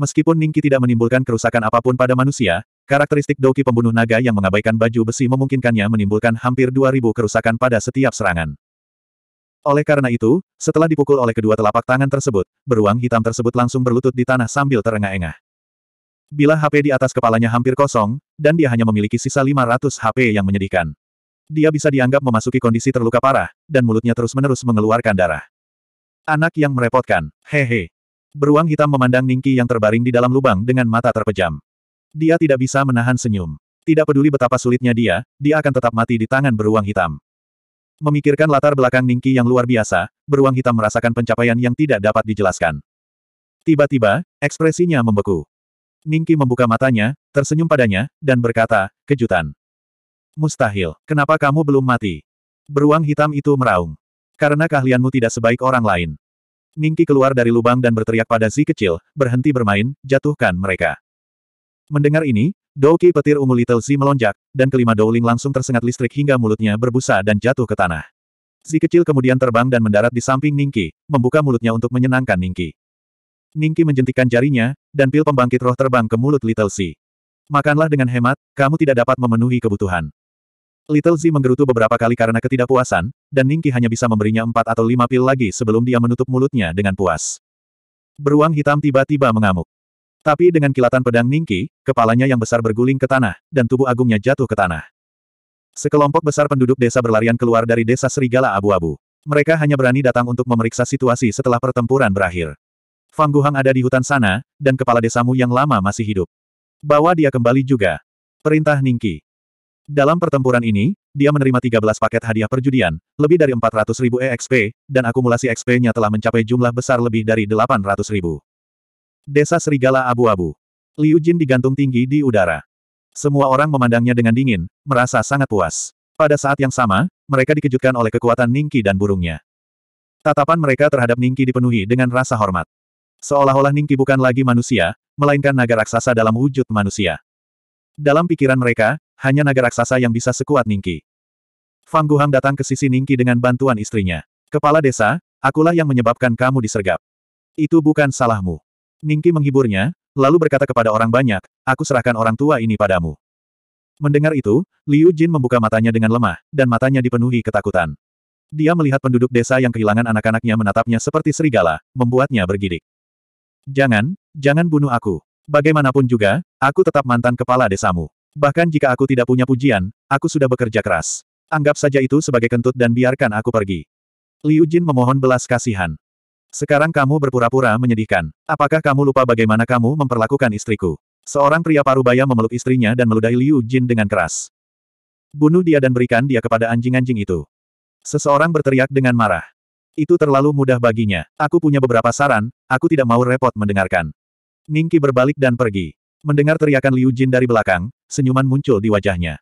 Meskipun Ningki tidak menimbulkan kerusakan apapun pada manusia, Karakteristik Doki pembunuh naga yang mengabaikan baju besi memungkinkannya menimbulkan hampir 2000 kerusakan pada setiap serangan. Oleh karena itu, setelah dipukul oleh kedua telapak tangan tersebut, beruang hitam tersebut langsung berlutut di tanah sambil terengah-engah. Bila HP di atas kepalanya hampir kosong, dan dia hanya memiliki sisa 500 HP yang menyedihkan. Dia bisa dianggap memasuki kondisi terluka parah, dan mulutnya terus-menerus mengeluarkan darah. Anak yang merepotkan, hehe. Beruang hitam memandang Ningki yang terbaring di dalam lubang dengan mata terpejam. Dia tidak bisa menahan senyum. Tidak peduli betapa sulitnya dia, dia akan tetap mati di tangan beruang hitam. Memikirkan latar belakang Ningki yang luar biasa, beruang hitam merasakan pencapaian yang tidak dapat dijelaskan. Tiba-tiba, ekspresinya membeku. Ningki membuka matanya, tersenyum padanya, dan berkata, kejutan. Mustahil, kenapa kamu belum mati? Beruang hitam itu meraung. Karena keahlianmu tidak sebaik orang lain. Ningki keluar dari lubang dan berteriak pada si kecil, berhenti bermain, jatuhkan mereka. Mendengar ini, Douki petir ungu Little Z melonjak, dan kelima douling langsung tersengat listrik hingga mulutnya berbusa dan jatuh ke tanah. Si kecil kemudian terbang dan mendarat di samping Ningki, membuka mulutnya untuk menyenangkan Ningki. Ningki menjentikan jarinya, dan pil pembangkit roh terbang ke mulut Little Z. Makanlah dengan hemat, kamu tidak dapat memenuhi kebutuhan. Little Z menggerutu beberapa kali karena ketidakpuasan, dan Ningki hanya bisa memberinya empat atau lima pil lagi sebelum dia menutup mulutnya dengan puas. Beruang hitam tiba-tiba mengamuk. Tapi dengan kilatan pedang Ningki, kepalanya yang besar berguling ke tanah, dan tubuh agungnya jatuh ke tanah. Sekelompok besar penduduk desa berlarian keluar dari desa Serigala Abu-Abu. Mereka hanya berani datang untuk memeriksa situasi setelah pertempuran berakhir. Fang Guhang ada di hutan sana, dan kepala desamu yang lama masih hidup. Bawa dia kembali juga. Perintah Ningki. Dalam pertempuran ini, dia menerima 13 paket hadiah perjudian, lebih dari 400 ribu EXP, dan akumulasi XP-nya telah mencapai jumlah besar lebih dari 800 ribu. Desa Serigala Abu-Abu. Liu Jin digantung tinggi di udara. Semua orang memandangnya dengan dingin, merasa sangat puas. Pada saat yang sama, mereka dikejutkan oleh kekuatan Ningki dan burungnya. Tatapan mereka terhadap Ningki dipenuhi dengan rasa hormat. Seolah-olah Ningki bukan lagi manusia, melainkan naga raksasa dalam wujud manusia. Dalam pikiran mereka, hanya naga raksasa yang bisa sekuat Ningki. Fang Guhang datang ke sisi Ningki dengan bantuan istrinya. Kepala desa, akulah yang menyebabkan kamu disergap. Itu bukan salahmu. Ningki menghiburnya, lalu berkata kepada orang banyak, aku serahkan orang tua ini padamu. Mendengar itu, Liu Jin membuka matanya dengan lemah, dan matanya dipenuhi ketakutan. Dia melihat penduduk desa yang kehilangan anak-anaknya menatapnya seperti serigala, membuatnya bergidik. Jangan, jangan bunuh aku. Bagaimanapun juga, aku tetap mantan kepala desamu. Bahkan jika aku tidak punya pujian, aku sudah bekerja keras. Anggap saja itu sebagai kentut dan biarkan aku pergi. Liu Jin memohon belas kasihan. Sekarang kamu berpura-pura menyedihkan. Apakah kamu lupa bagaimana kamu memperlakukan istriku? Seorang pria parubaya memeluk istrinya dan meludahi Liu Jin dengan keras. Bunuh dia dan berikan dia kepada anjing-anjing itu. Seseorang berteriak dengan marah. Itu terlalu mudah baginya. Aku punya beberapa saran, aku tidak mau repot mendengarkan. Ningki berbalik dan pergi. Mendengar teriakan Liu Jin dari belakang, senyuman muncul di wajahnya.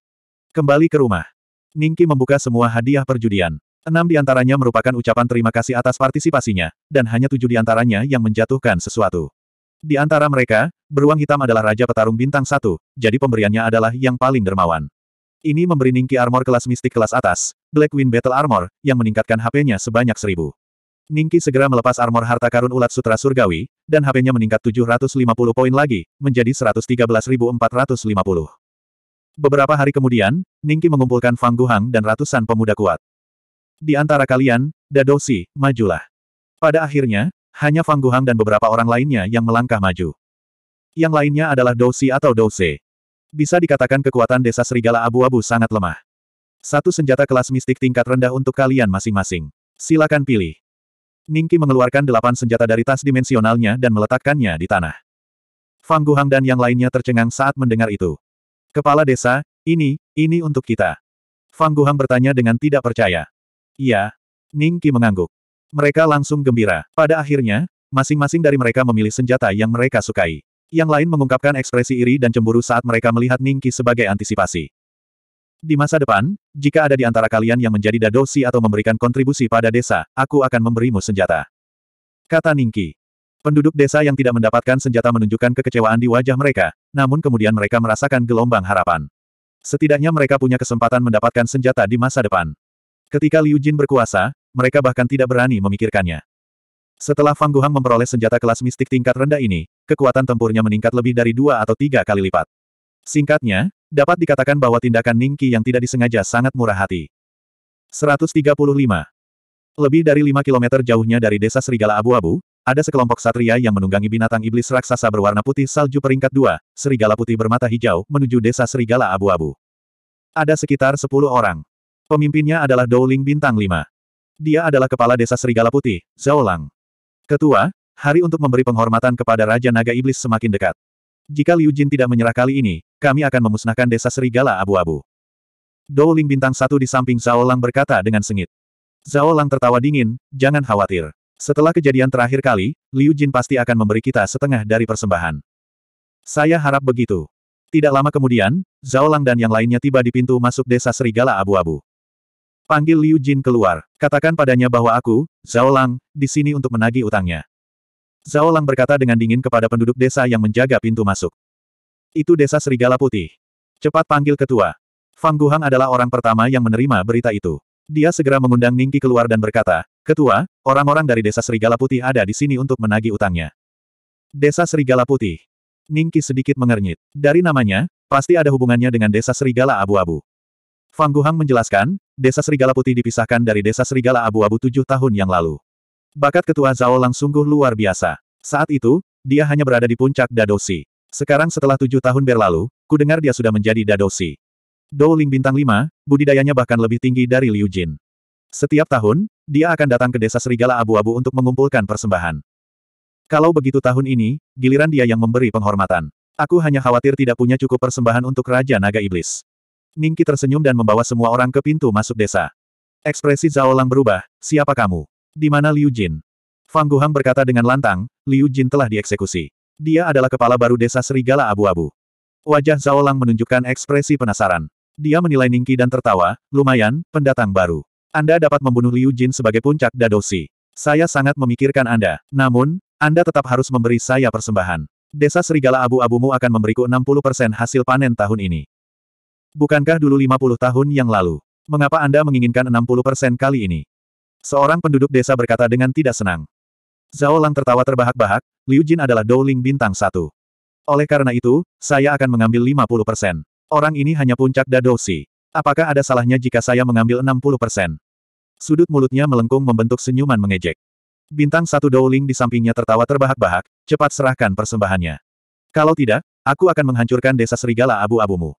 Kembali ke rumah. Ningki membuka semua hadiah perjudian. Enam di antaranya merupakan ucapan terima kasih atas partisipasinya, dan hanya tujuh di antaranya yang menjatuhkan sesuatu. Di antara mereka, beruang hitam adalah Raja Petarung Bintang satu, jadi pemberiannya adalah yang paling dermawan. Ini memberi Ningki Armor kelas mistik kelas atas, Black Wind Battle Armor, yang meningkatkan HP-nya sebanyak seribu. Ningki segera melepas armor harta karun ulat sutra surgawi, dan HP-nya meningkat 750 poin lagi, menjadi 113.450. Beberapa hari kemudian, Ningki mengumpulkan Fang Guhang dan ratusan pemuda kuat. Di antara kalian, Dadosi, majulah. Pada akhirnya, hanya Fang Guhang dan beberapa orang lainnya yang melangkah maju. Yang lainnya adalah Dosi atau Dose. Bisa dikatakan kekuatan desa serigala abu-abu sangat lemah. Satu senjata kelas mistik tingkat rendah untuk kalian masing-masing. Silakan pilih. Ningki mengeluarkan delapan senjata dari tas dimensionalnya dan meletakkannya di tanah. Fang Guhang dan yang lainnya tercengang saat mendengar itu. Kepala desa, ini, ini untuk kita. Fang Guhang bertanya dengan tidak percaya. Iya. Ning Qi mengangguk. Mereka langsung gembira. Pada akhirnya, masing-masing dari mereka memilih senjata yang mereka sukai. Yang lain mengungkapkan ekspresi iri dan cemburu saat mereka melihat Ning Qi sebagai antisipasi. Di masa depan, jika ada di antara kalian yang menjadi dadosi atau memberikan kontribusi pada desa, aku akan memberimu senjata. Kata Ningki. Penduduk desa yang tidak mendapatkan senjata menunjukkan kekecewaan di wajah mereka, namun kemudian mereka merasakan gelombang harapan. Setidaknya mereka punya kesempatan mendapatkan senjata di masa depan. Ketika Liu Jin berkuasa, mereka bahkan tidak berani memikirkannya. Setelah Fang Guhang memperoleh senjata kelas mistik tingkat rendah ini, kekuatan tempurnya meningkat lebih dari dua atau tiga kali lipat. Singkatnya, dapat dikatakan bahwa tindakan Ning Qi yang tidak disengaja sangat murah hati. 135. Lebih dari 5 kilometer jauhnya dari desa Serigala Abu-Abu, ada sekelompok satria yang menunggangi binatang iblis raksasa berwarna putih salju peringkat dua, serigala putih bermata hijau, menuju desa Serigala Abu-Abu. Ada sekitar 10 orang. Pemimpinnya adalah Douling Bintang 5. Dia adalah kepala desa Serigala Putih, Zhao Lang. Ketua, hari untuk memberi penghormatan kepada Raja Naga Iblis semakin dekat. Jika Liu Jin tidak menyerah kali ini, kami akan memusnahkan desa Serigala Abu-Abu. Douling Bintang Satu di samping Zhao Lang berkata dengan sengit. Zhao Lang tertawa dingin, jangan khawatir. Setelah kejadian terakhir kali, Liu Jin pasti akan memberi kita setengah dari persembahan. Saya harap begitu. Tidak lama kemudian, Zhao Lang dan yang lainnya tiba di pintu masuk desa Serigala Abu-Abu. Panggil Liu Jin keluar. Katakan padanya bahwa aku, Zhao Lang, di sini untuk menagih utangnya. Zhao Lang berkata dengan dingin kepada penduduk desa yang menjaga pintu masuk. Itu desa Serigala Putih. Cepat panggil ketua. Fang Guhang adalah orang pertama yang menerima berita itu. Dia segera mengundang Ningki keluar dan berkata, Ketua, orang-orang dari desa Serigala Putih ada di sini untuk menagih utangnya. Desa Serigala Putih. Ningki sedikit mengernyit. Dari namanya, pasti ada hubungannya dengan desa Serigala Abu-Abu. Fang Guhang menjelaskan, Desa Serigala Putih dipisahkan dari Desa Serigala Abu-Abu tujuh tahun yang lalu. Bakat Ketua Zhao Lang sungguh luar biasa. Saat itu, dia hanya berada di puncak Dadosi. Sekarang setelah tujuh tahun berlalu, ku dengar dia sudah menjadi Dadosi. Dou Ling bintang 5, budidayanya bahkan lebih tinggi dari Liu Jin. Setiap tahun, dia akan datang ke Desa Serigala Abu-Abu untuk mengumpulkan persembahan. Kalau begitu tahun ini, giliran dia yang memberi penghormatan. Aku hanya khawatir tidak punya cukup persembahan untuk Raja Naga Iblis. Ningki tersenyum dan membawa semua orang ke pintu masuk desa. Ekspresi Zhao Lang berubah, siapa kamu? Di mana Liu Jin? Fang Guhang berkata dengan lantang, Liu Jin telah dieksekusi. Dia adalah kepala baru desa Serigala Abu-Abu. Wajah Zhao Lang menunjukkan ekspresi penasaran. Dia menilai Ningki dan tertawa, lumayan, pendatang baru. Anda dapat membunuh Liu Jin sebagai puncak dadosi. Saya sangat memikirkan Anda. Namun, Anda tetap harus memberi saya persembahan. Desa Serigala Abu-Abumu akan memberiku 60% hasil panen tahun ini. Bukankah dulu 50 tahun yang lalu? Mengapa Anda menginginkan 60% kali ini? Seorang penduduk desa berkata dengan tidak senang. Zhao Lang tertawa terbahak-bahak, Liu Jin adalah Douling bintang satu. Oleh karena itu, saya akan mengambil 50%. Orang ini hanya puncak dadosi. Apakah ada salahnya jika saya mengambil 60%? Sudut mulutnya melengkung membentuk senyuman mengejek. Bintang satu Douling di sampingnya tertawa terbahak-bahak, cepat serahkan persembahannya. Kalau tidak, aku akan menghancurkan desa serigala abu-abumu.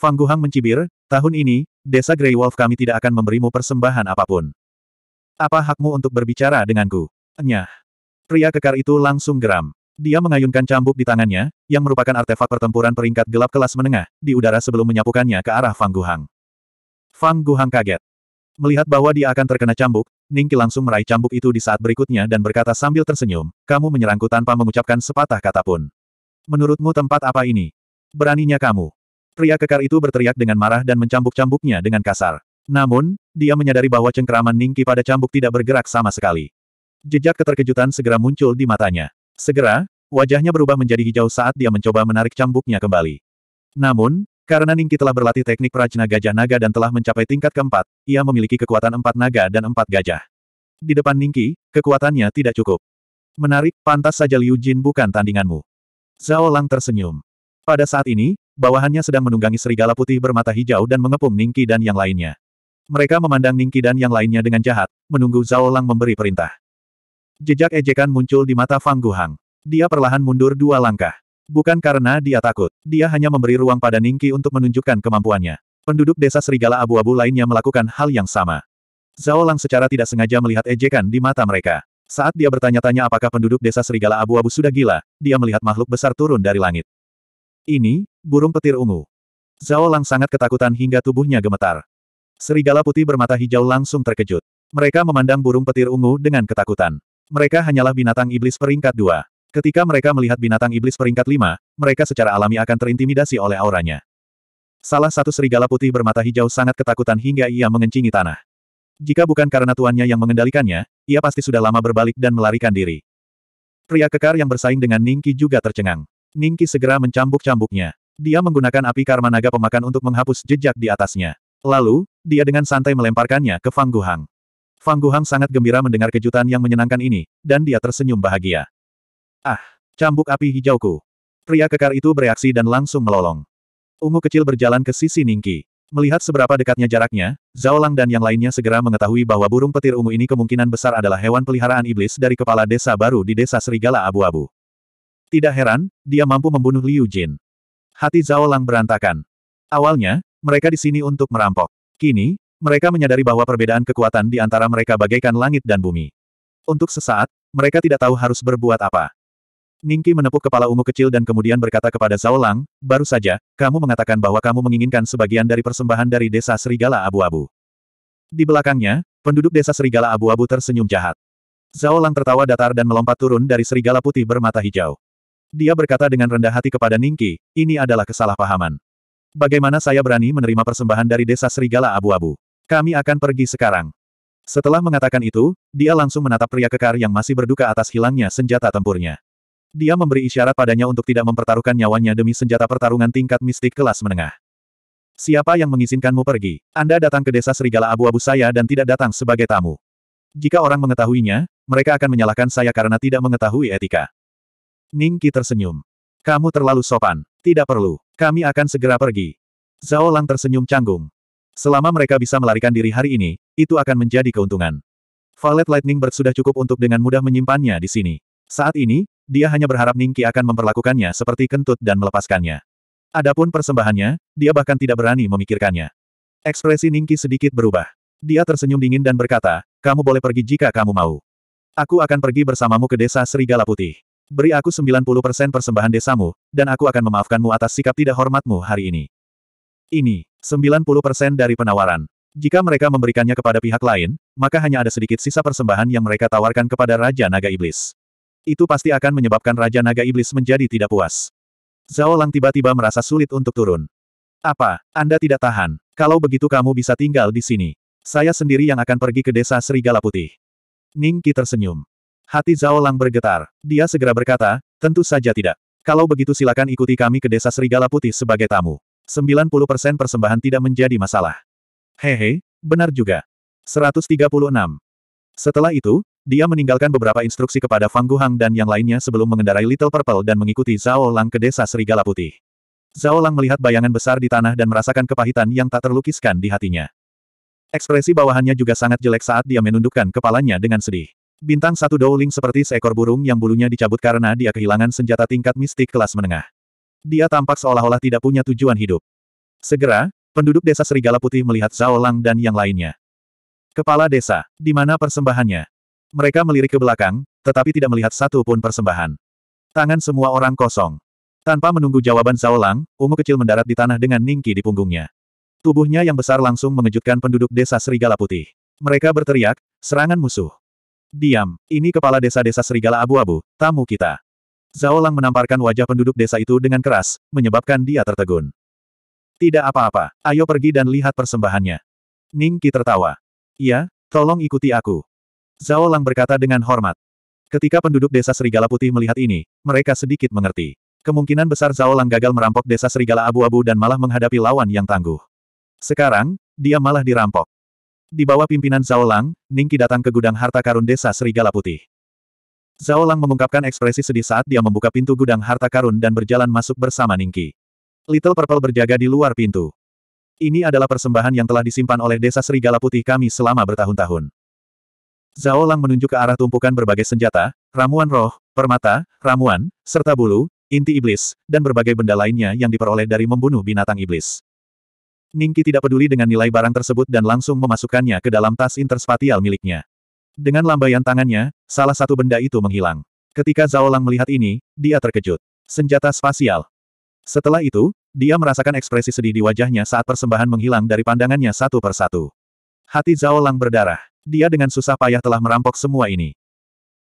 Fang Guhang mencibir, tahun ini, desa Grey Wolf kami tidak akan memberimu persembahan apapun. Apa hakmu untuk berbicara denganku? Nyah. Pria kekar itu langsung geram. Dia mengayunkan cambuk di tangannya, yang merupakan artefak pertempuran peringkat gelap kelas menengah, di udara sebelum menyapukannya ke arah Fang Guhang. Fang Guhang kaget. Melihat bahwa dia akan terkena cambuk, Ningki langsung meraih cambuk itu di saat berikutnya dan berkata sambil tersenyum, kamu menyerangku tanpa mengucapkan sepatah kata pun. Menurutmu tempat apa ini? Beraninya kamu. Pria kekar itu berteriak dengan marah dan mencambuk-cambuknya dengan kasar. Namun, dia menyadari bahwa cengkeraman Ningki pada cambuk tidak bergerak sama sekali. Jejak keterkejutan segera muncul di matanya. Segera, wajahnya berubah menjadi hijau saat dia mencoba menarik cambuknya kembali. Namun, karena Ningki telah berlatih teknik prajna gajah naga dan telah mencapai tingkat keempat, ia memiliki kekuatan empat naga dan empat gajah. Di depan Ningki, kekuatannya tidak cukup. Menarik, pantas saja Liu Jin bukan tandinganmu. Zhao Lang tersenyum. Pada saat ini, bawahannya sedang menunggangi serigala putih bermata hijau dan mengepung Ningki dan yang lainnya. Mereka memandang Ningki dan yang lainnya dengan jahat, menunggu Zhao Lang memberi perintah. Jejak ejekan muncul di mata Fang Guhang. Dia perlahan mundur dua langkah. Bukan karena dia takut, dia hanya memberi ruang pada Ningki untuk menunjukkan kemampuannya. Penduduk desa serigala abu-abu lainnya melakukan hal yang sama. Zhao Lang secara tidak sengaja melihat ejekan di mata mereka. Saat dia bertanya-tanya apakah penduduk desa serigala abu-abu sudah gila, dia melihat makhluk besar turun dari langit. Ini, burung petir ungu. Zhao Lang sangat ketakutan hingga tubuhnya gemetar. Serigala putih bermata hijau langsung terkejut. Mereka memandang burung petir ungu dengan ketakutan. Mereka hanyalah binatang iblis peringkat dua. Ketika mereka melihat binatang iblis peringkat lima, mereka secara alami akan terintimidasi oleh auranya. Salah satu serigala putih bermata hijau sangat ketakutan hingga ia mengencingi tanah. Jika bukan karena tuannya yang mengendalikannya, ia pasti sudah lama berbalik dan melarikan diri. Pria kekar yang bersaing dengan Ningki juga tercengang. Ningki segera mencambuk-cambuknya. Dia menggunakan api karma naga pemakan untuk menghapus jejak di atasnya. Lalu, dia dengan santai melemparkannya ke Fang Guhang. Fang Guhang sangat gembira mendengar kejutan yang menyenangkan ini, dan dia tersenyum bahagia. Ah, cambuk api hijauku. Pria kekar itu bereaksi dan langsung melolong. Ungu kecil berjalan ke sisi Ningki. Melihat seberapa dekatnya jaraknya, Zhao Lang dan yang lainnya segera mengetahui bahwa burung petir ungu ini kemungkinan besar adalah hewan peliharaan iblis dari kepala desa baru di desa Serigala Abu-Abu. Tidak heran, dia mampu membunuh Liu Jin. Hati Zhao Lang berantakan. Awalnya, mereka di sini untuk merampok. Kini, mereka menyadari bahwa perbedaan kekuatan di antara mereka bagaikan langit dan bumi. Untuk sesaat, mereka tidak tahu harus berbuat apa. Ningki menepuk kepala ungu kecil dan kemudian berkata kepada Zhao Lang, baru saja, kamu mengatakan bahwa kamu menginginkan sebagian dari persembahan dari desa Serigala Abu-Abu. Di belakangnya, penduduk desa Serigala Abu-Abu tersenyum jahat. Zhao Lang tertawa datar dan melompat turun dari serigala putih bermata hijau. Dia berkata dengan rendah hati kepada Ningki, ini adalah kesalahpahaman. Bagaimana saya berani menerima persembahan dari desa serigala abu-abu? Kami akan pergi sekarang. Setelah mengatakan itu, dia langsung menatap pria kekar yang masih berduka atas hilangnya senjata tempurnya. Dia memberi isyarat padanya untuk tidak mempertaruhkan nyawanya demi senjata pertarungan tingkat mistik kelas menengah. Siapa yang mengizinkanmu pergi? Anda datang ke desa serigala abu-abu saya dan tidak datang sebagai tamu. Jika orang mengetahuinya, mereka akan menyalahkan saya karena tidak mengetahui etika. Ningki tersenyum. Kamu terlalu sopan. Tidak perlu. Kami akan segera pergi. Zhao Lang tersenyum canggung. Selama mereka bisa melarikan diri hari ini, itu akan menjadi keuntungan. Valet Lightning Bird sudah cukup untuk dengan mudah menyimpannya di sini. Saat ini, dia hanya berharap Ningki akan memperlakukannya seperti kentut dan melepaskannya. Adapun persembahannya, dia bahkan tidak berani memikirkannya. Ekspresi Ningki sedikit berubah. Dia tersenyum dingin dan berkata, kamu boleh pergi jika kamu mau. Aku akan pergi bersamamu ke desa Serigala Putih. Beri aku 90% persembahan desamu, dan aku akan memaafkanmu atas sikap tidak hormatmu hari ini. Ini, 90% dari penawaran. Jika mereka memberikannya kepada pihak lain, maka hanya ada sedikit sisa persembahan yang mereka tawarkan kepada Raja Naga Iblis. Itu pasti akan menyebabkan Raja Naga Iblis menjadi tidak puas. Zhao Lang tiba-tiba merasa sulit untuk turun. Apa, Anda tidak tahan? Kalau begitu kamu bisa tinggal di sini. Saya sendiri yang akan pergi ke desa Serigala Putih. Ning Qi tersenyum. Hati Zhao Lang bergetar. Dia segera berkata, tentu saja tidak. Kalau begitu silakan ikuti kami ke desa Serigala Putih sebagai tamu. 90% persembahan tidak menjadi masalah. Hehe, benar juga. 136. Setelah itu, dia meninggalkan beberapa instruksi kepada Fang Guhang dan yang lainnya sebelum mengendarai Little Purple dan mengikuti Zhao Lang ke desa Serigala Putih. Zhao Lang melihat bayangan besar di tanah dan merasakan kepahitan yang tak terlukiskan di hatinya. Ekspresi bawahannya juga sangat jelek saat dia menundukkan kepalanya dengan sedih. Bintang satu Dowling seperti seekor burung yang bulunya dicabut karena dia kehilangan senjata tingkat mistik kelas menengah. Dia tampak seolah-olah tidak punya tujuan hidup. Segera, penduduk desa Serigala Putih melihat Zhao Lang dan yang lainnya. Kepala desa, di mana persembahannya? Mereka melirik ke belakang, tetapi tidak melihat satu pun persembahan. Tangan semua orang kosong. Tanpa menunggu jawaban Zhao Lang, ungu kecil mendarat di tanah dengan ningki di punggungnya. Tubuhnya yang besar langsung mengejutkan penduduk desa Serigala Putih. Mereka berteriak, serangan musuh. Diam, ini kepala desa-desa serigala abu-abu, tamu kita. Zhao Lang menamparkan wajah penduduk desa itu dengan keras, menyebabkan dia tertegun. Tidak apa-apa, ayo pergi dan lihat persembahannya. Ning Qi tertawa. Ya, tolong ikuti aku. Zhao Lang berkata dengan hormat. Ketika penduduk desa Serigala Putih melihat ini, mereka sedikit mengerti. Kemungkinan besar Zhao Lang gagal merampok desa Serigala Abu-Abu dan malah menghadapi lawan yang tangguh. Sekarang, dia malah dirampok. Di bawah pimpinan Zhao Lang, Ningki datang ke gudang harta karun desa Serigala Putih. Zhao Lang mengungkapkan ekspresi sedih saat dia membuka pintu gudang harta karun dan berjalan masuk bersama Ningki. Little Purple berjaga di luar pintu. Ini adalah persembahan yang telah disimpan oleh desa Serigala Putih kami selama bertahun-tahun. Zhao Lang menunjuk ke arah tumpukan berbagai senjata, ramuan roh, permata, ramuan, serta bulu, inti iblis, dan berbagai benda lainnya yang diperoleh dari membunuh binatang iblis. Ningki tidak peduli dengan nilai barang tersebut dan langsung memasukkannya ke dalam tas interspatial miliknya. Dengan lambaian tangannya, salah satu benda itu menghilang. Ketika Zhao Lang melihat ini, dia terkejut. Senjata spasial. Setelah itu, dia merasakan ekspresi sedih di wajahnya saat persembahan menghilang dari pandangannya satu persatu. Hati Zhao Lang berdarah. Dia dengan susah payah telah merampok semua ini.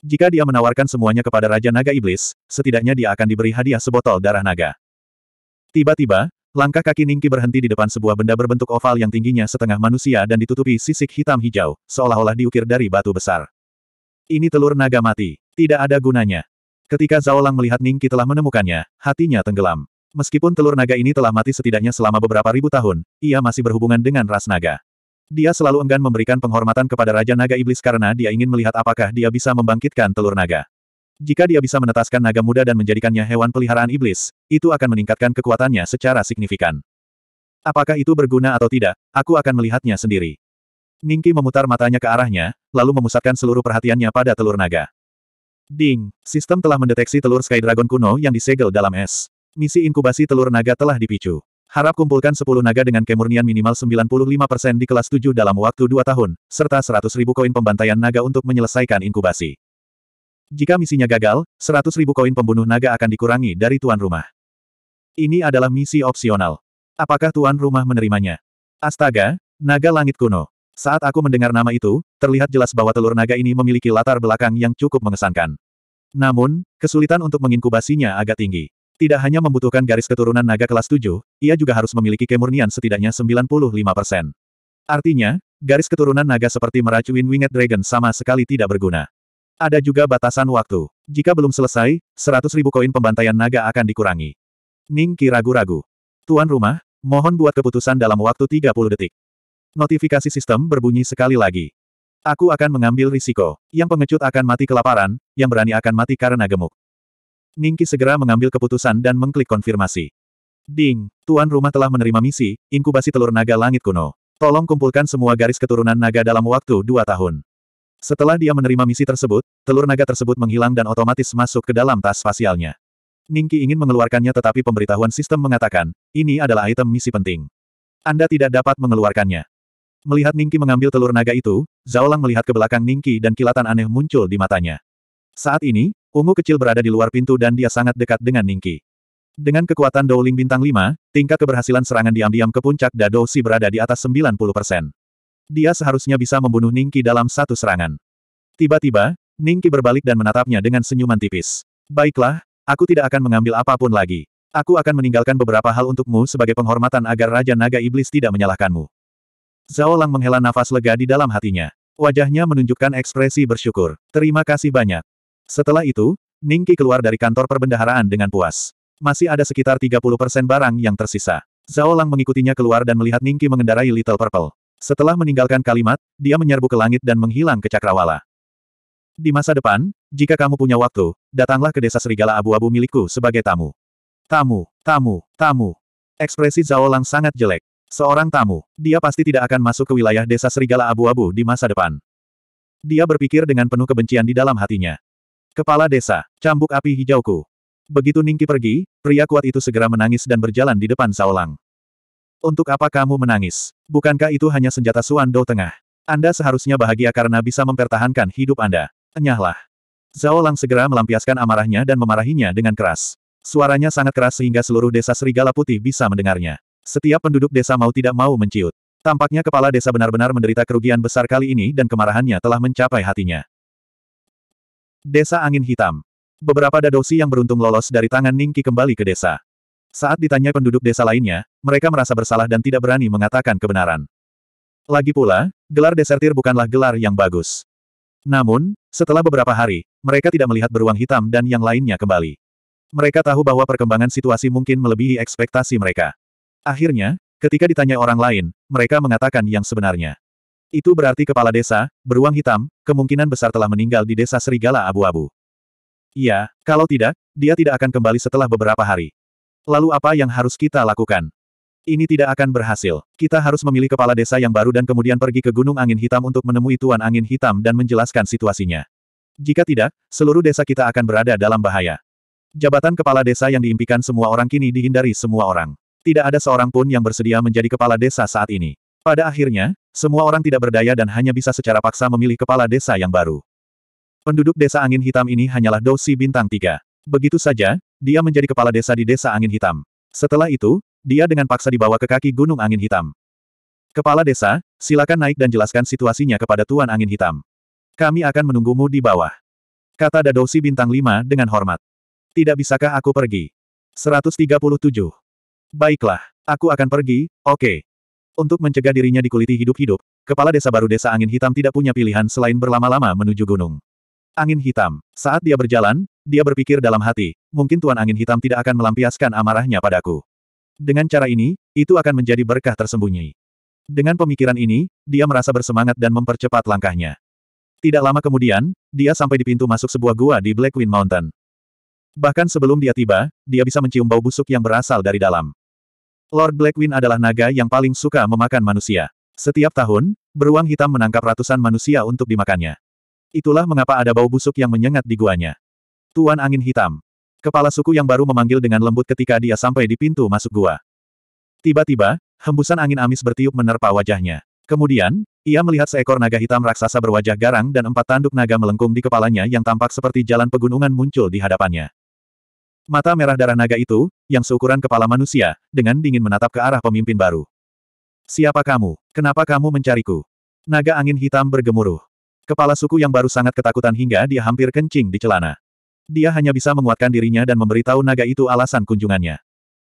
Jika dia menawarkan semuanya kepada Raja Naga Iblis, setidaknya dia akan diberi hadiah sebotol darah naga. Tiba-tiba, Langkah kaki Ningki berhenti di depan sebuah benda berbentuk oval yang tingginya setengah manusia dan ditutupi sisik hitam hijau, seolah-olah diukir dari batu besar. Ini telur naga mati. Tidak ada gunanya. Ketika Zhao Lang melihat Ningki telah menemukannya, hatinya tenggelam. Meskipun telur naga ini telah mati setidaknya selama beberapa ribu tahun, ia masih berhubungan dengan ras naga. Dia selalu enggan memberikan penghormatan kepada Raja Naga Iblis karena dia ingin melihat apakah dia bisa membangkitkan telur naga. Jika dia bisa menetaskan naga muda dan menjadikannya hewan peliharaan iblis, itu akan meningkatkan kekuatannya secara signifikan. Apakah itu berguna atau tidak, aku akan melihatnya sendiri. Ningki memutar matanya ke arahnya, lalu memusatkan seluruh perhatiannya pada telur naga. Ding, sistem telah mendeteksi telur Sky Dragon kuno yang disegel dalam es. Misi inkubasi telur naga telah dipicu. Harap kumpulkan 10 naga dengan kemurnian minimal 95% di kelas 7 dalam waktu 2 tahun, serta ribu koin pembantaian naga untuk menyelesaikan inkubasi. Jika misinya gagal, 100 ribu koin pembunuh naga akan dikurangi dari tuan rumah. Ini adalah misi opsional. Apakah tuan rumah menerimanya? Astaga, naga langit kuno. Saat aku mendengar nama itu, terlihat jelas bahwa telur naga ini memiliki latar belakang yang cukup mengesankan. Namun, kesulitan untuk menginkubasinya agak tinggi. Tidak hanya membutuhkan garis keturunan naga kelas 7, ia juga harus memiliki kemurnian setidaknya 95%. Artinya, garis keturunan naga seperti meracuin Winged Dragon sama sekali tidak berguna. Ada juga batasan waktu. Jika belum selesai, seratus ribu koin pembantaian naga akan dikurangi. Ning ragu-ragu. Tuan rumah, mohon buat keputusan dalam waktu 30 detik. Notifikasi sistem berbunyi sekali lagi. Aku akan mengambil risiko. Yang pengecut akan mati kelaparan, yang berani akan mati karena gemuk. Ningki segera mengambil keputusan dan mengklik konfirmasi. Ding, tuan rumah telah menerima misi, inkubasi telur naga langit kuno. Tolong kumpulkan semua garis keturunan naga dalam waktu dua tahun. Setelah dia menerima misi tersebut, telur naga tersebut menghilang dan otomatis masuk ke dalam tas spasialnya. Ningki ingin mengeluarkannya tetapi pemberitahuan sistem mengatakan, ini adalah item misi penting. Anda tidak dapat mengeluarkannya. Melihat Ningki mengambil telur naga itu, Zhaolang melihat ke belakang Ningki dan kilatan aneh muncul di matanya. Saat ini, ungu kecil berada di luar pintu dan dia sangat dekat dengan Ningki. Dengan kekuatan Dowling bintang 5, tingkat keberhasilan serangan diam-diam ke puncak si berada di atas 90%. Dia seharusnya bisa membunuh Ningki dalam satu serangan. Tiba-tiba, Ningki berbalik dan menatapnya dengan senyuman tipis. Baiklah, aku tidak akan mengambil apapun lagi. Aku akan meninggalkan beberapa hal untukmu sebagai penghormatan agar Raja Naga Iblis tidak menyalahkanmu. Zhao Lang menghela nafas lega di dalam hatinya. Wajahnya menunjukkan ekspresi bersyukur. Terima kasih banyak. Setelah itu, Ningki keluar dari kantor perbendaharaan dengan puas. Masih ada sekitar 30% barang yang tersisa. Zhao Lang mengikutinya keluar dan melihat Ningki mengendarai Little Purple. Setelah meninggalkan kalimat, dia menyerbu ke langit dan menghilang ke cakrawala. Di masa depan, jika kamu punya waktu, datanglah ke desa serigala abu-abu milikku sebagai tamu. Tamu, tamu, tamu. Ekspresi Zhao Lang sangat jelek. Seorang tamu, dia pasti tidak akan masuk ke wilayah desa serigala abu-abu di masa depan. Dia berpikir dengan penuh kebencian di dalam hatinya. Kepala desa, cambuk api hijauku. Begitu Ningki pergi, pria kuat itu segera menangis dan berjalan di depan Zhao Lang. Untuk apa kamu menangis? Bukankah itu hanya senjata Suan Dou Tengah? Anda seharusnya bahagia karena bisa mempertahankan hidup Anda. Enyahlah. Zhao Lang segera melampiaskan amarahnya dan memarahinya dengan keras. Suaranya sangat keras sehingga seluruh desa Serigala Putih bisa mendengarnya. Setiap penduduk desa mau tidak mau menciut. Tampaknya kepala desa benar-benar menderita kerugian besar kali ini dan kemarahannya telah mencapai hatinya. Desa Angin Hitam. Beberapa dadosi yang beruntung lolos dari tangan Ningki kembali ke desa. Saat ditanya penduduk desa lainnya, mereka merasa bersalah dan tidak berani mengatakan kebenaran. Lagi pula, gelar desertir bukanlah gelar yang bagus. Namun, setelah beberapa hari, mereka tidak melihat beruang hitam dan yang lainnya kembali. Mereka tahu bahwa perkembangan situasi mungkin melebihi ekspektasi mereka. Akhirnya, ketika ditanya orang lain, mereka mengatakan yang sebenarnya. Itu berarti kepala desa, beruang hitam, kemungkinan besar telah meninggal di desa Serigala Abu-Abu. Iya, kalau tidak, dia tidak akan kembali setelah beberapa hari. Lalu apa yang harus kita lakukan? Ini tidak akan berhasil. Kita harus memilih kepala desa yang baru dan kemudian pergi ke Gunung Angin Hitam untuk menemui Tuan Angin Hitam dan menjelaskan situasinya. Jika tidak, seluruh desa kita akan berada dalam bahaya. Jabatan kepala desa yang diimpikan semua orang kini dihindari semua orang. Tidak ada seorang pun yang bersedia menjadi kepala desa saat ini. Pada akhirnya, semua orang tidak berdaya dan hanya bisa secara paksa memilih kepala desa yang baru. Penduduk desa Angin Hitam ini hanyalah dosi bintang tiga. Begitu saja, dia menjadi kepala desa di desa angin hitam. Setelah itu, dia dengan paksa dibawa ke kaki gunung angin hitam. Kepala desa, silakan naik dan jelaskan situasinya kepada Tuan Angin Hitam. Kami akan menunggumu di bawah. Kata Dadosi Bintang 5 dengan hormat. Tidak bisakah aku pergi? 137. Baiklah, aku akan pergi, oke. Okay. Untuk mencegah dirinya dikuliti hidup-hidup, kepala desa baru desa angin hitam tidak punya pilihan selain berlama-lama menuju gunung. Angin hitam. Saat dia berjalan, dia berpikir dalam hati, mungkin Tuan Angin Hitam tidak akan melampiaskan amarahnya padaku. Dengan cara ini, itu akan menjadi berkah tersembunyi. Dengan pemikiran ini, dia merasa bersemangat dan mempercepat langkahnya. Tidak lama kemudian, dia sampai di pintu masuk sebuah gua di Blackwind Mountain. Bahkan sebelum dia tiba, dia bisa mencium bau busuk yang berasal dari dalam. Lord Blackwind adalah naga yang paling suka memakan manusia. Setiap tahun, beruang hitam menangkap ratusan manusia untuk dimakannya. Itulah mengapa ada bau busuk yang menyengat di guanya. Tuan Angin Hitam. Kepala suku yang baru memanggil dengan lembut ketika dia sampai di pintu masuk gua. Tiba-tiba, hembusan angin amis bertiup menerpa wajahnya. Kemudian, ia melihat seekor naga hitam raksasa berwajah garang dan empat tanduk naga melengkung di kepalanya yang tampak seperti jalan pegunungan muncul di hadapannya. Mata merah darah naga itu, yang seukuran kepala manusia, dengan dingin menatap ke arah pemimpin baru. Siapa kamu? Kenapa kamu mencariku? Naga angin hitam bergemuruh. Kepala suku yang baru sangat ketakutan hingga dia hampir kencing di celana. Dia hanya bisa menguatkan dirinya dan memberitahu naga itu alasan kunjungannya.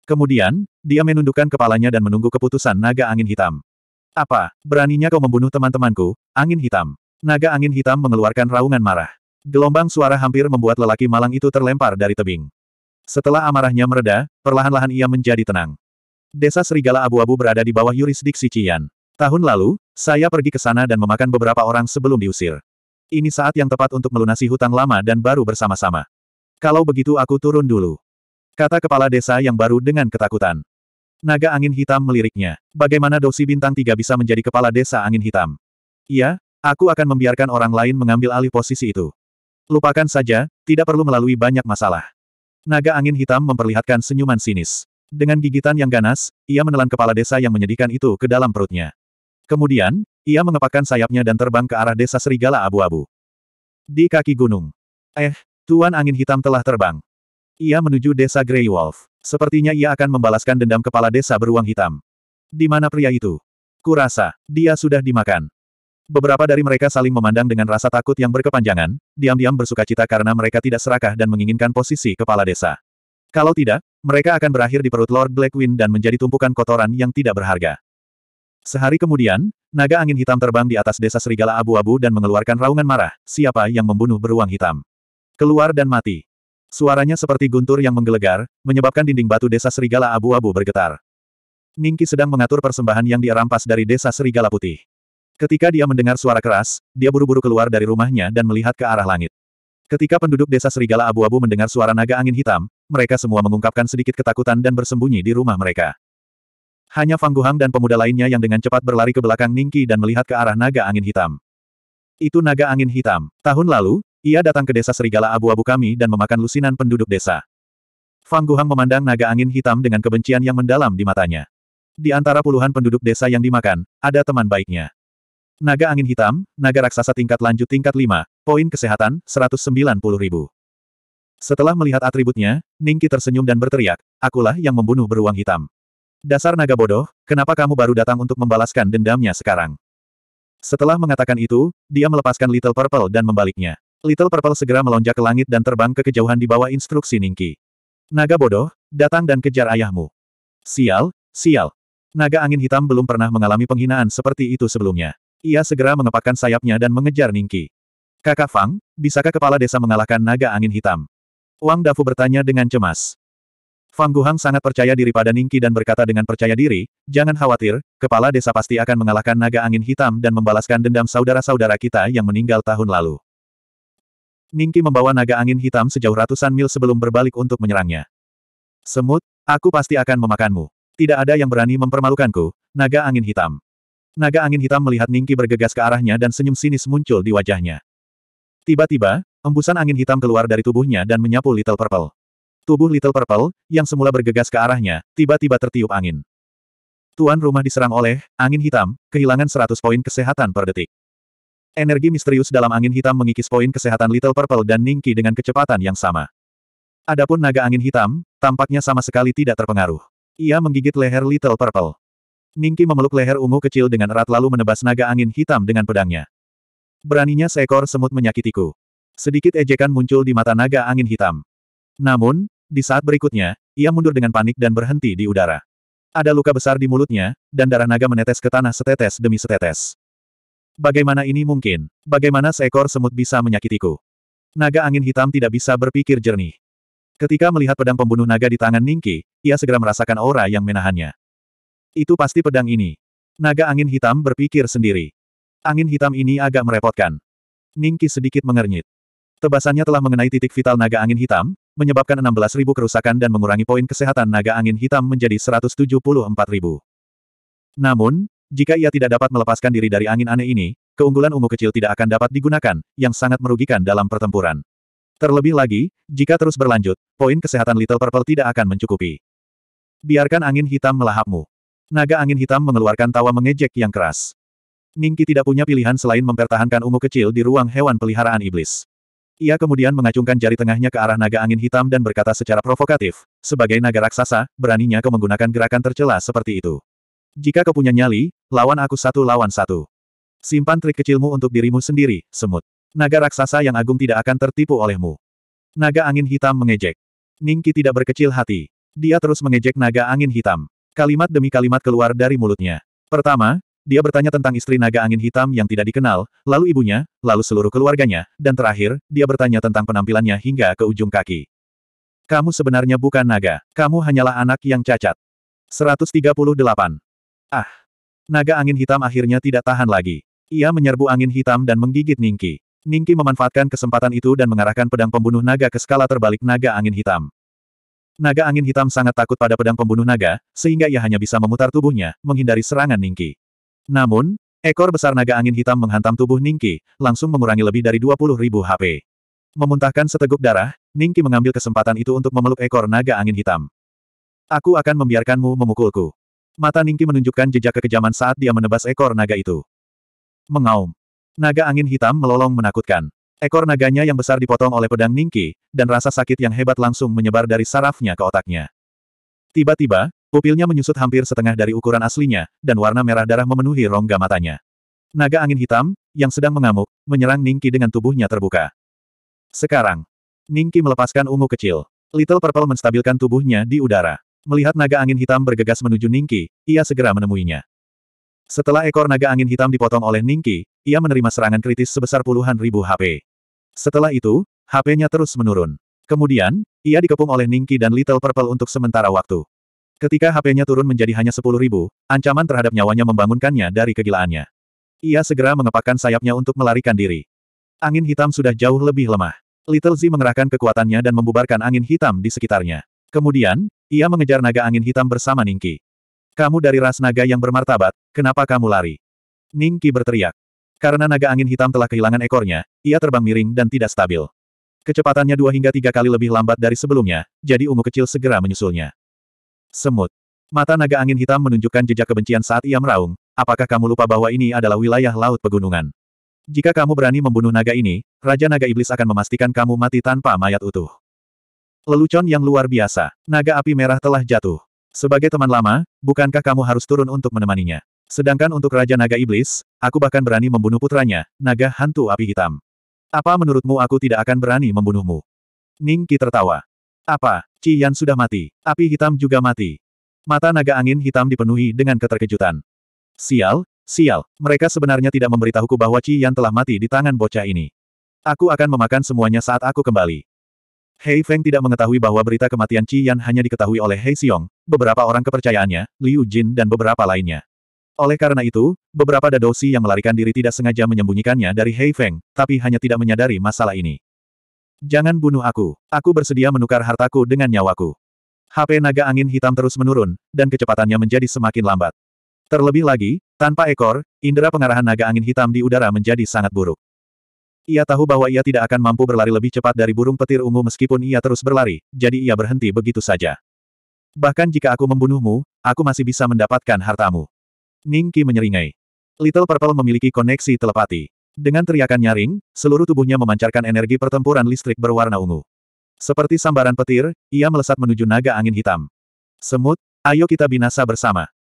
Kemudian, dia menundukkan kepalanya dan menunggu keputusan naga angin hitam. Apa, beraninya kau membunuh teman-temanku, angin hitam? Naga angin hitam mengeluarkan raungan marah. Gelombang suara hampir membuat lelaki malang itu terlempar dari tebing. Setelah amarahnya mereda, perlahan-lahan ia menjadi tenang. Desa Serigala Abu-Abu berada di bawah yurisdiksi Cian. Tahun lalu, saya pergi ke sana dan memakan beberapa orang sebelum diusir. Ini saat yang tepat untuk melunasi hutang lama dan baru bersama-sama. Kalau begitu aku turun dulu. Kata kepala desa yang baru dengan ketakutan. Naga angin hitam meliriknya. Bagaimana dosi bintang tiga bisa menjadi kepala desa angin hitam? Iya, aku akan membiarkan orang lain mengambil alih posisi itu. Lupakan saja, tidak perlu melalui banyak masalah. Naga angin hitam memperlihatkan senyuman sinis. Dengan gigitan yang ganas, ia menelan kepala desa yang menyedihkan itu ke dalam perutnya. Kemudian, ia mengepakkan sayapnya dan terbang ke arah desa serigala abu-abu. Di kaki gunung. Eh, Tuan Angin Hitam telah terbang. Ia menuju desa Grey Wolf. Sepertinya ia akan membalaskan dendam kepala desa beruang hitam. Di mana pria itu? Kurasa, dia sudah dimakan. Beberapa dari mereka saling memandang dengan rasa takut yang berkepanjangan, diam-diam bersuka cita karena mereka tidak serakah dan menginginkan posisi kepala desa. Kalau tidak, mereka akan berakhir di perut Lord Blackwind dan menjadi tumpukan kotoran yang tidak berharga. Sehari kemudian, naga angin hitam terbang di atas desa serigala abu-abu dan mengeluarkan raungan marah, siapa yang membunuh beruang hitam. Keluar dan mati. Suaranya seperti guntur yang menggelegar, menyebabkan dinding batu desa serigala abu-abu bergetar. Ningki sedang mengatur persembahan yang dia rampas dari desa serigala putih. Ketika dia mendengar suara keras, dia buru-buru keluar dari rumahnya dan melihat ke arah langit. Ketika penduduk desa serigala abu-abu mendengar suara naga angin hitam, mereka semua mengungkapkan sedikit ketakutan dan bersembunyi di rumah mereka. Hanya Fang Guhang dan pemuda lainnya yang dengan cepat berlari ke belakang Ningki dan melihat ke arah naga angin hitam. Itu naga angin hitam. Tahun lalu, ia datang ke desa serigala abu-abu kami dan memakan lusinan penduduk desa. Fang Guhang memandang naga angin hitam dengan kebencian yang mendalam di matanya. Di antara puluhan penduduk desa yang dimakan, ada teman baiknya. Naga angin hitam, naga raksasa tingkat lanjut tingkat 5, poin kesehatan, 190 ribu. Setelah melihat atributnya, Ningki tersenyum dan berteriak, akulah yang membunuh beruang hitam. Dasar naga bodoh, kenapa kamu baru datang untuk membalaskan dendamnya sekarang? Setelah mengatakan itu, dia melepaskan Little Purple dan membaliknya. Little Purple segera melonjak ke langit dan terbang ke kejauhan di bawah instruksi Ningki. Naga bodoh, datang dan kejar ayahmu. Sial, sial. Naga angin hitam belum pernah mengalami penghinaan seperti itu sebelumnya. Ia segera mengepakkan sayapnya dan mengejar Ningki. Kakak Fang, bisakah kepala desa mengalahkan naga angin hitam? Wang Dafu bertanya dengan cemas. Fang Guhang sangat percaya diri pada Ningki dan berkata dengan percaya diri, jangan khawatir, kepala desa pasti akan mengalahkan naga angin hitam dan membalaskan dendam saudara-saudara kita yang meninggal tahun lalu. Ningki membawa naga angin hitam sejauh ratusan mil sebelum berbalik untuk menyerangnya. Semut, aku pasti akan memakanmu. Tidak ada yang berani mempermalukanku, naga angin hitam. Naga angin hitam melihat Ningki bergegas ke arahnya dan senyum sinis muncul di wajahnya. Tiba-tiba, embusan angin hitam keluar dari tubuhnya dan menyapu Little Purple. Tubuh Little Purple, yang semula bergegas ke arahnya, tiba-tiba tertiup angin. Tuan rumah diserang oleh angin hitam, kehilangan 100 poin kesehatan per detik. Energi misterius dalam angin hitam mengikis poin kesehatan Little Purple dan Ningki dengan kecepatan yang sama. Adapun naga angin hitam, tampaknya sama sekali tidak terpengaruh. Ia menggigit leher Little Purple. Ningki memeluk leher ungu kecil dengan erat lalu menebas naga angin hitam dengan pedangnya. Beraninya seekor semut menyakitiku. Sedikit ejekan muncul di mata naga angin hitam. Namun, di saat berikutnya, ia mundur dengan panik dan berhenti di udara. Ada luka besar di mulutnya, dan darah naga menetes ke tanah setetes demi setetes. Bagaimana ini mungkin? Bagaimana seekor semut bisa menyakitiku? Naga angin hitam tidak bisa berpikir jernih. Ketika melihat pedang pembunuh naga di tangan Ningki, ia segera merasakan aura yang menahannya. Itu pasti pedang ini. Naga angin hitam berpikir sendiri. Angin hitam ini agak merepotkan. Ningki sedikit mengernyit. Tebasannya telah mengenai titik vital naga angin hitam, menyebabkan 16.000 kerusakan dan mengurangi poin kesehatan naga angin hitam menjadi 174.000. Namun, jika ia tidak dapat melepaskan diri dari angin aneh ini, keunggulan ungu kecil tidak akan dapat digunakan, yang sangat merugikan dalam pertempuran. Terlebih lagi, jika terus berlanjut, poin kesehatan Little Purple tidak akan mencukupi. Biarkan angin hitam melahapmu. Naga angin hitam mengeluarkan tawa mengejek yang keras. Ningki tidak punya pilihan selain mempertahankan ungu kecil di ruang hewan peliharaan iblis. Ia kemudian mengacungkan jari tengahnya ke arah naga angin hitam dan berkata secara provokatif, sebagai naga raksasa, beraninya kau menggunakan gerakan tercela seperti itu. Jika kau punya nyali, lawan aku satu lawan satu. Simpan trik kecilmu untuk dirimu sendiri, semut. Naga raksasa yang agung tidak akan tertipu olehmu. Naga angin hitam mengejek. Ningki tidak berkecil hati. Dia terus mengejek naga angin hitam. Kalimat demi kalimat keluar dari mulutnya. Pertama, dia bertanya tentang istri naga angin hitam yang tidak dikenal, lalu ibunya, lalu seluruh keluarganya, dan terakhir, dia bertanya tentang penampilannya hingga ke ujung kaki. Kamu sebenarnya bukan naga, kamu hanyalah anak yang cacat. 138. Ah! Naga angin hitam akhirnya tidak tahan lagi. Ia menyerbu angin hitam dan menggigit Ningki. Ningki memanfaatkan kesempatan itu dan mengarahkan pedang pembunuh naga ke skala terbalik naga angin hitam. Naga angin hitam sangat takut pada pedang pembunuh naga, sehingga ia hanya bisa memutar tubuhnya, menghindari serangan Ningki. Namun, ekor besar naga angin hitam menghantam tubuh Ningki, langsung mengurangi lebih dari 20 ribu HP. Memuntahkan seteguk darah, Ningki mengambil kesempatan itu untuk memeluk ekor naga angin hitam. Aku akan membiarkanmu memukulku. Mata Ningki menunjukkan jejak kekejaman saat dia menebas ekor naga itu. Mengaum. Naga angin hitam melolong menakutkan. Ekor naganya yang besar dipotong oleh pedang Ningki, dan rasa sakit yang hebat langsung menyebar dari sarafnya ke otaknya. Tiba-tiba, Pupilnya menyusut hampir setengah dari ukuran aslinya, dan warna merah darah memenuhi rongga matanya. Naga angin hitam, yang sedang mengamuk, menyerang Ningki dengan tubuhnya terbuka. Sekarang, Ningki melepaskan ungu kecil. Little Purple menstabilkan tubuhnya di udara. Melihat naga angin hitam bergegas menuju Ningki, ia segera menemuinya. Setelah ekor naga angin hitam dipotong oleh Ningki, ia menerima serangan kritis sebesar puluhan ribu HP. Setelah itu, HP-nya terus menurun. Kemudian, ia dikepung oleh Ningki dan Little Purple untuk sementara waktu. Ketika HP-nya turun menjadi hanya sepuluh ribu, ancaman terhadap nyawanya membangunkannya dari kegilaannya. Ia segera mengepakkan sayapnya untuk melarikan diri. Angin hitam sudah jauh lebih lemah. Little Z mengerahkan kekuatannya dan membubarkan angin hitam di sekitarnya. Kemudian, ia mengejar naga angin hitam bersama Ningki. Kamu dari ras naga yang bermartabat, kenapa kamu lari? Ningki berteriak. Karena naga angin hitam telah kehilangan ekornya, ia terbang miring dan tidak stabil. Kecepatannya dua hingga tiga kali lebih lambat dari sebelumnya, jadi ungu kecil segera menyusulnya. Semut. Mata naga angin hitam menunjukkan jejak kebencian saat ia meraung, apakah kamu lupa bahwa ini adalah wilayah laut pegunungan? Jika kamu berani membunuh naga ini, Raja Naga Iblis akan memastikan kamu mati tanpa mayat utuh. Lelucon yang luar biasa, naga api merah telah jatuh. Sebagai teman lama, bukankah kamu harus turun untuk menemaninya? Sedangkan untuk Raja Naga Iblis, aku bahkan berani membunuh putranya, naga hantu api hitam. Apa menurutmu aku tidak akan berani membunuhmu? Ningki tertawa. Apa? Yan sudah mati. Api hitam juga mati. Mata naga angin hitam dipenuhi dengan keterkejutan. Sial, sial, mereka sebenarnya tidak memberitahuku bahwa Yan telah mati di tangan bocah ini. Aku akan memakan semuanya saat aku kembali. Hei Feng tidak mengetahui bahwa berita kematian Yan hanya diketahui oleh Hei Xiong, beberapa orang kepercayaannya, Liu Jin dan beberapa lainnya. Oleh karena itu, beberapa dadosi yang melarikan diri tidak sengaja menyembunyikannya dari Hei Feng, tapi hanya tidak menyadari masalah ini. Jangan bunuh aku. Aku bersedia menukar hartaku dengan nyawaku. HP naga angin hitam terus menurun, dan kecepatannya menjadi semakin lambat. Terlebih lagi, tanpa ekor, indera pengarahan naga angin hitam di udara menjadi sangat buruk. Ia tahu bahwa ia tidak akan mampu berlari lebih cepat dari burung petir ungu meskipun ia terus berlari, jadi ia berhenti begitu saja. Bahkan jika aku membunuhmu, aku masih bisa mendapatkan hartamu. Ningki menyeringai. Little Purple memiliki koneksi telepati. Dengan teriakan nyaring, seluruh tubuhnya memancarkan energi pertempuran listrik berwarna ungu. Seperti sambaran petir, ia melesat menuju naga angin hitam. Semut, ayo kita binasa bersama.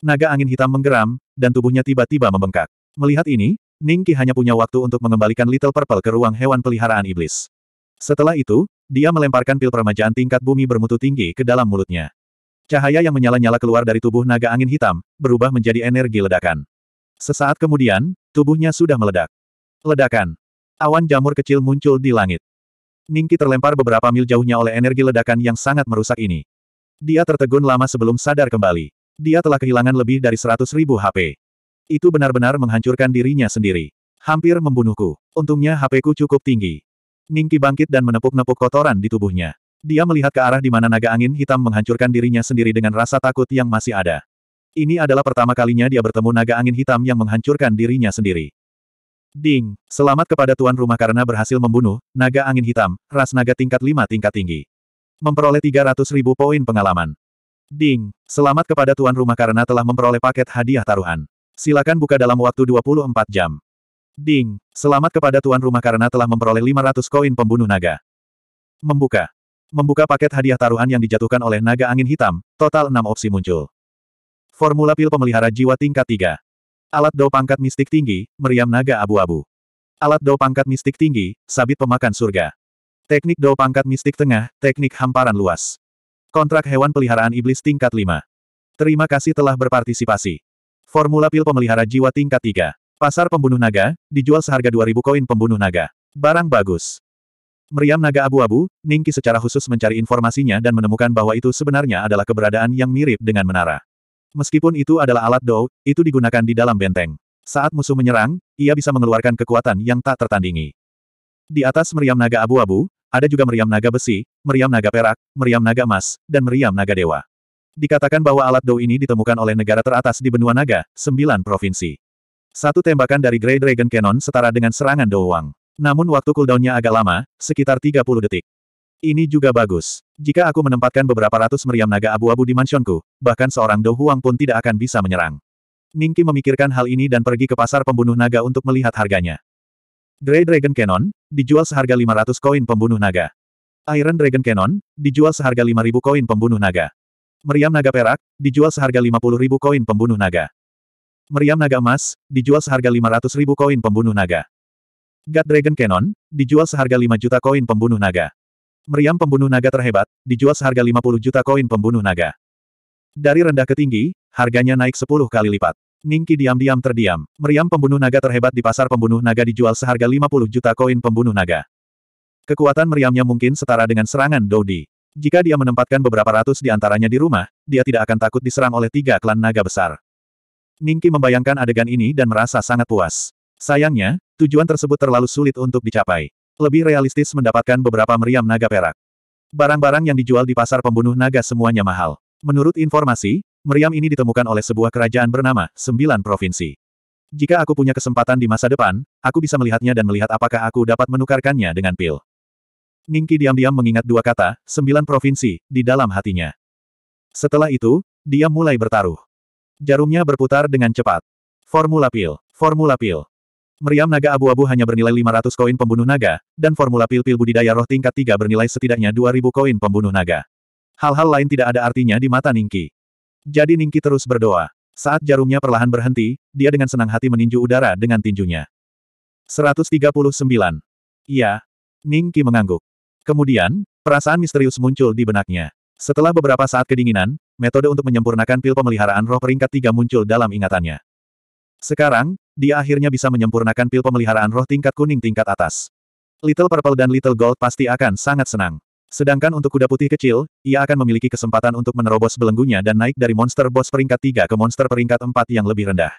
Naga angin hitam menggeram, dan tubuhnya tiba-tiba membengkak. Melihat ini, Ning Qi hanya punya waktu untuk mengembalikan Little Purple ke ruang hewan peliharaan iblis. Setelah itu, dia melemparkan pil permajaan tingkat bumi bermutu tinggi ke dalam mulutnya. Cahaya yang menyala-nyala keluar dari tubuh naga angin hitam, berubah menjadi energi ledakan. Sesaat kemudian, tubuhnya sudah meledak. Ledakan. Awan jamur kecil muncul di langit. Ningki terlempar beberapa mil jauhnya oleh energi ledakan yang sangat merusak ini. Dia tertegun lama sebelum sadar kembali. Dia telah kehilangan lebih dari 100 ribu HP. Itu benar-benar menghancurkan dirinya sendiri. Hampir membunuhku. Untungnya HP-ku cukup tinggi. Ningki bangkit dan menepuk-nepuk kotoran di tubuhnya. Dia melihat ke arah di mana naga angin hitam menghancurkan dirinya sendiri dengan rasa takut yang masih ada. Ini adalah pertama kalinya dia bertemu naga angin hitam yang menghancurkan dirinya sendiri. Ding, selamat kepada tuan rumah karena berhasil membunuh, naga angin hitam, ras naga tingkat 5 tingkat tinggi. Memperoleh 300 ribu poin pengalaman. Ding, selamat kepada tuan rumah karena telah memperoleh paket hadiah taruhan. Silakan buka dalam waktu 24 jam. Ding, selamat kepada tuan rumah karena telah memperoleh 500 koin pembunuh naga. Membuka. Membuka paket hadiah taruhan yang dijatuhkan oleh naga angin hitam, total 6 opsi muncul. Formula pil pemelihara jiwa tingkat 3. Alat Dao pangkat mistik tinggi, meriam naga abu-abu. Alat Dao pangkat mistik tinggi, sabit pemakan surga. Teknik Dao pangkat mistik tengah, teknik hamparan luas. Kontrak hewan peliharaan iblis tingkat 5. Terima kasih telah berpartisipasi. Formula pil pemelihara jiwa tingkat 3. Pasar pembunuh naga, dijual seharga 2000 koin pembunuh naga. Barang bagus. Meriam naga abu-abu, Ningki secara khusus mencari informasinya dan menemukan bahwa itu sebenarnya adalah keberadaan yang mirip dengan menara. Meskipun itu adalah alat dou, itu digunakan di dalam benteng. Saat musuh menyerang, ia bisa mengeluarkan kekuatan yang tak tertandingi. Di atas meriam naga abu-abu, ada juga meriam naga besi, meriam naga perak, meriam naga emas, dan meriam naga dewa. Dikatakan bahwa alat dou ini ditemukan oleh negara teratas di benua naga, sembilan provinsi. Satu tembakan dari Grey Dragon Cannon setara dengan serangan dou Wang. Namun waktu cooldownnya agak lama, sekitar 30 detik. Ini juga bagus. Jika aku menempatkan beberapa ratus meriam naga abu-abu di mansionku, bahkan seorang Dohuang pun tidak akan bisa menyerang. Ningki memikirkan hal ini dan pergi ke pasar pembunuh naga untuk melihat harganya. Grey Dragon Cannon, dijual seharga 500 koin pembunuh naga. Iron Dragon Cannon, dijual seharga 5.000 koin pembunuh naga. Meriam naga perak, dijual seharga 50.000 koin pembunuh naga. Meriam naga emas, dijual seharga 500.000 koin pembunuh naga. God Dragon Cannon, dijual seharga 5 juta koin pembunuh naga. Meriam pembunuh naga terhebat, dijual seharga 50 juta koin pembunuh naga. Dari rendah ke tinggi, harganya naik 10 kali lipat. Ningki diam-diam terdiam. Meriam pembunuh naga terhebat di pasar pembunuh naga dijual seharga 50 juta koin pembunuh naga. Kekuatan meriamnya mungkin setara dengan serangan Dodi. Jika dia menempatkan beberapa ratus di antaranya di rumah, dia tidak akan takut diserang oleh tiga klan naga besar. Ningki membayangkan adegan ini dan merasa sangat puas. Sayangnya, tujuan tersebut terlalu sulit untuk dicapai. Lebih realistis mendapatkan beberapa meriam naga perak. Barang-barang yang dijual di pasar pembunuh naga semuanya mahal. Menurut informasi, meriam ini ditemukan oleh sebuah kerajaan bernama Sembilan Provinsi. Jika aku punya kesempatan di masa depan, aku bisa melihatnya dan melihat apakah aku dapat menukarkannya dengan pil. Ningki diam-diam mengingat dua kata, sembilan provinsi, di dalam hatinya. Setelah itu, dia mulai bertaruh. Jarumnya berputar dengan cepat. Formula pil, formula pil. Meriam naga abu-abu hanya bernilai 500 koin pembunuh naga, dan formula pil-pil budidaya roh tingkat 3 bernilai setidaknya 2000 koin pembunuh naga. Hal-hal lain tidak ada artinya di mata Ningki. Jadi Ningki terus berdoa. Saat jarumnya perlahan berhenti, dia dengan senang hati meninju udara dengan tinjunya. 139. Iya. Ningki mengangguk. Kemudian, perasaan misterius muncul di benaknya. Setelah beberapa saat kedinginan, metode untuk menyempurnakan pil pemeliharaan roh peringkat tiga muncul dalam ingatannya. Sekarang, dia akhirnya bisa menyempurnakan pil pemeliharaan roh tingkat kuning tingkat atas. Little Purple dan Little Gold pasti akan sangat senang. Sedangkan untuk kuda putih kecil, ia akan memiliki kesempatan untuk menerobos belenggunya dan naik dari monster bos peringkat 3 ke monster peringkat 4 yang lebih rendah.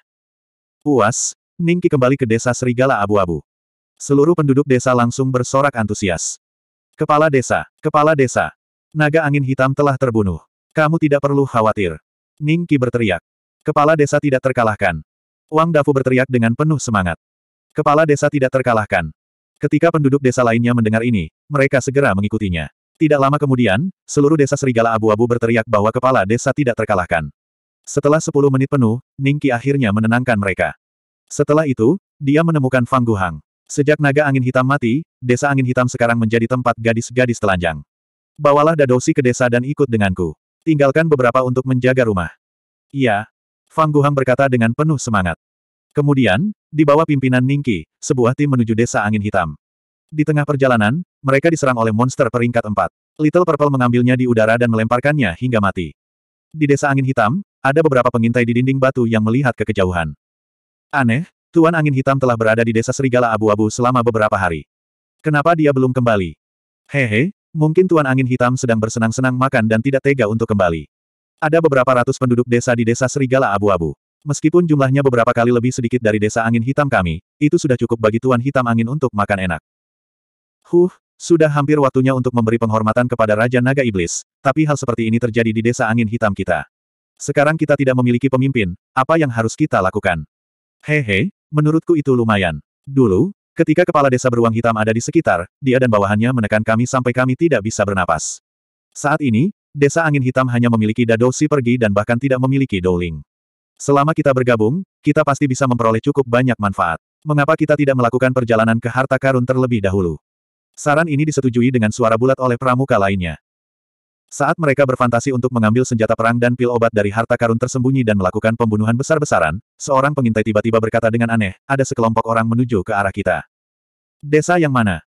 Puas, Ningki kembali ke desa Serigala Abu-Abu. Seluruh penduduk desa langsung bersorak antusias. Kepala desa, kepala desa. Naga angin hitam telah terbunuh. Kamu tidak perlu khawatir. Ningki berteriak. Kepala desa tidak terkalahkan. Wang Dafu berteriak dengan penuh semangat. Kepala desa tidak terkalahkan. Ketika penduduk desa lainnya mendengar ini, mereka segera mengikutinya. Tidak lama kemudian, seluruh desa serigala abu-abu berteriak bahwa kepala desa tidak terkalahkan. Setelah 10 menit penuh, Ningki akhirnya menenangkan mereka. Setelah itu, dia menemukan Fang Guhang. Sejak naga angin hitam mati, desa angin hitam sekarang menjadi tempat gadis-gadis telanjang. Bawalah Dadosi ke desa dan ikut denganku. Tinggalkan beberapa untuk menjaga rumah. Iya, Fang Guhang berkata dengan penuh semangat. Kemudian, di bawah pimpinan Ningki, sebuah tim menuju desa angin hitam. Di tengah perjalanan, mereka diserang oleh monster peringkat empat. Little Purple mengambilnya di udara dan melemparkannya hingga mati. Di desa angin hitam, ada beberapa pengintai di dinding batu yang melihat ke kejauhan. Aneh, Tuan Angin Hitam telah berada di desa Serigala Abu-Abu selama beberapa hari. Kenapa dia belum kembali? Hehe, mungkin Tuan Angin Hitam sedang bersenang-senang makan dan tidak tega untuk kembali. Ada beberapa ratus penduduk desa di desa Serigala Abu-Abu. Meskipun jumlahnya beberapa kali lebih sedikit dari desa angin hitam kami, itu sudah cukup bagi Tuan Hitam Angin untuk makan enak. Huh, sudah hampir waktunya untuk memberi penghormatan kepada Raja Naga Iblis, tapi hal seperti ini terjadi di desa angin hitam kita. Sekarang kita tidak memiliki pemimpin, apa yang harus kita lakukan? Hehe, menurutku itu lumayan. Dulu, ketika kepala desa beruang hitam ada di sekitar, dia dan bawahannya menekan kami sampai kami tidak bisa bernapas. Saat ini, Desa Angin Hitam hanya memiliki Dado Si pergi dan bahkan tidak memiliki Douling. Selama kita bergabung, kita pasti bisa memperoleh cukup banyak manfaat. Mengapa kita tidak melakukan perjalanan ke harta karun terlebih dahulu? Saran ini disetujui dengan suara bulat oleh pramuka lainnya. Saat mereka berfantasi untuk mengambil senjata perang dan pil obat dari harta karun tersembunyi dan melakukan pembunuhan besar-besaran, seorang pengintai tiba-tiba berkata dengan aneh, ada sekelompok orang menuju ke arah kita. Desa yang mana?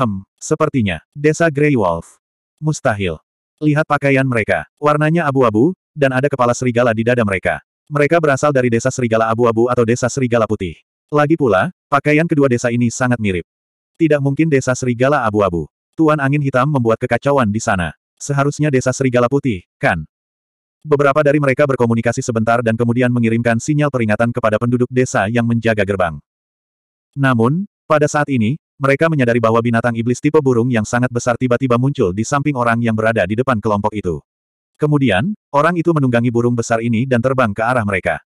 Hem, sepertinya, desa Grey Wolf. Mustahil. Lihat pakaian mereka. Warnanya abu-abu, dan ada kepala serigala di dada mereka. Mereka berasal dari desa serigala abu-abu atau desa serigala putih. Lagi pula, pakaian kedua desa ini sangat mirip. Tidak mungkin desa serigala abu-abu. Tuan angin hitam membuat kekacauan di sana. Seharusnya desa serigala putih, kan? Beberapa dari mereka berkomunikasi sebentar dan kemudian mengirimkan sinyal peringatan kepada penduduk desa yang menjaga gerbang. Namun, pada saat ini, mereka menyadari bahwa binatang iblis tipe burung yang sangat besar tiba-tiba muncul di samping orang yang berada di depan kelompok itu. Kemudian, orang itu menunggangi burung besar ini dan terbang ke arah mereka.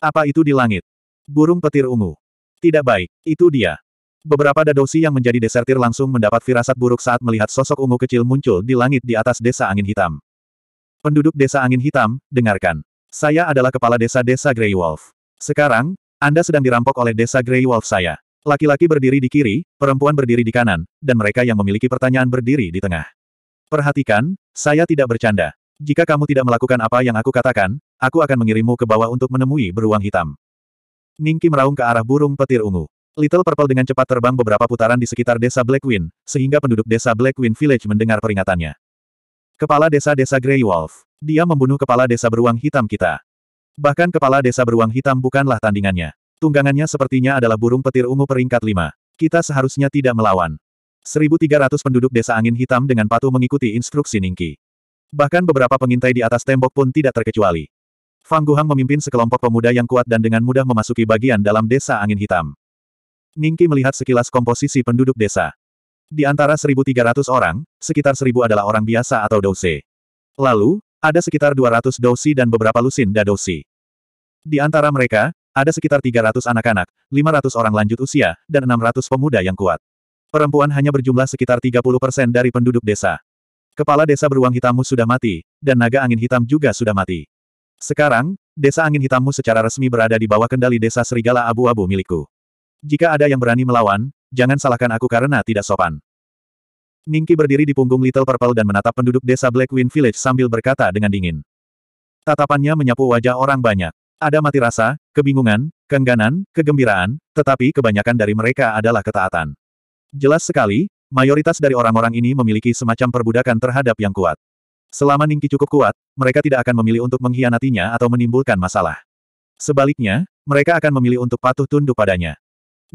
Apa itu di langit? Burung petir ungu. Tidak baik, itu dia. Beberapa dadosi yang menjadi desertir langsung mendapat firasat buruk saat melihat sosok ungu kecil muncul di langit di atas desa angin hitam. Penduduk desa angin hitam, dengarkan. Saya adalah kepala desa desa Grey Wolf. Sekarang, Anda sedang dirampok oleh desa Grey Wolf saya. Laki-laki berdiri di kiri, perempuan berdiri di kanan, dan mereka yang memiliki pertanyaan berdiri di tengah. Perhatikan, saya tidak bercanda. Jika kamu tidak melakukan apa yang aku katakan, aku akan mengirimmu ke bawah untuk menemui beruang hitam. Ningki meraung ke arah burung petir ungu. Little Purple dengan cepat terbang beberapa putaran di sekitar desa Blackwind, sehingga penduduk desa Blackwind Village mendengar peringatannya. Kepala desa-desa Grey Wolf. Dia membunuh kepala desa beruang hitam kita. Bahkan kepala desa beruang hitam bukanlah tandingannya. Tunggangannya sepertinya adalah burung petir ungu peringkat lima. Kita seharusnya tidak melawan. 1.300 penduduk desa angin hitam dengan patuh mengikuti instruksi Ningki. Bahkan beberapa pengintai di atas tembok pun tidak terkecuali. Fang Guhang memimpin sekelompok pemuda yang kuat dan dengan mudah memasuki bagian dalam desa angin hitam. Ningki melihat sekilas komposisi penduduk desa. Di antara 1.300 orang, sekitar 1.000 adalah orang biasa atau dose. Lalu, ada sekitar 200 dosi dan beberapa lusin dosi. Di antara mereka, ada sekitar 300 anak-anak, 500 orang lanjut usia, dan 600 pemuda yang kuat. Perempuan hanya berjumlah sekitar 30 persen dari penduduk desa. Kepala desa beruang hitammu sudah mati, dan naga angin hitam juga sudah mati. Sekarang, desa angin hitammu secara resmi berada di bawah kendali desa serigala abu-abu milikku. Jika ada yang berani melawan, jangan salahkan aku karena tidak sopan. Ningki berdiri di punggung Little Purple dan menatap penduduk desa Black Wind Village sambil berkata dengan dingin. Tatapannya menyapu wajah orang banyak. Ada mati rasa, kebingungan, kengganan, kegembiraan, tetapi kebanyakan dari mereka adalah ketaatan. Jelas sekali, mayoritas dari orang-orang ini memiliki semacam perbudakan terhadap yang kuat. Selama Ningki cukup kuat, mereka tidak akan memilih untuk mengkhianatinya atau menimbulkan masalah. Sebaliknya, mereka akan memilih untuk patuh tunduk padanya.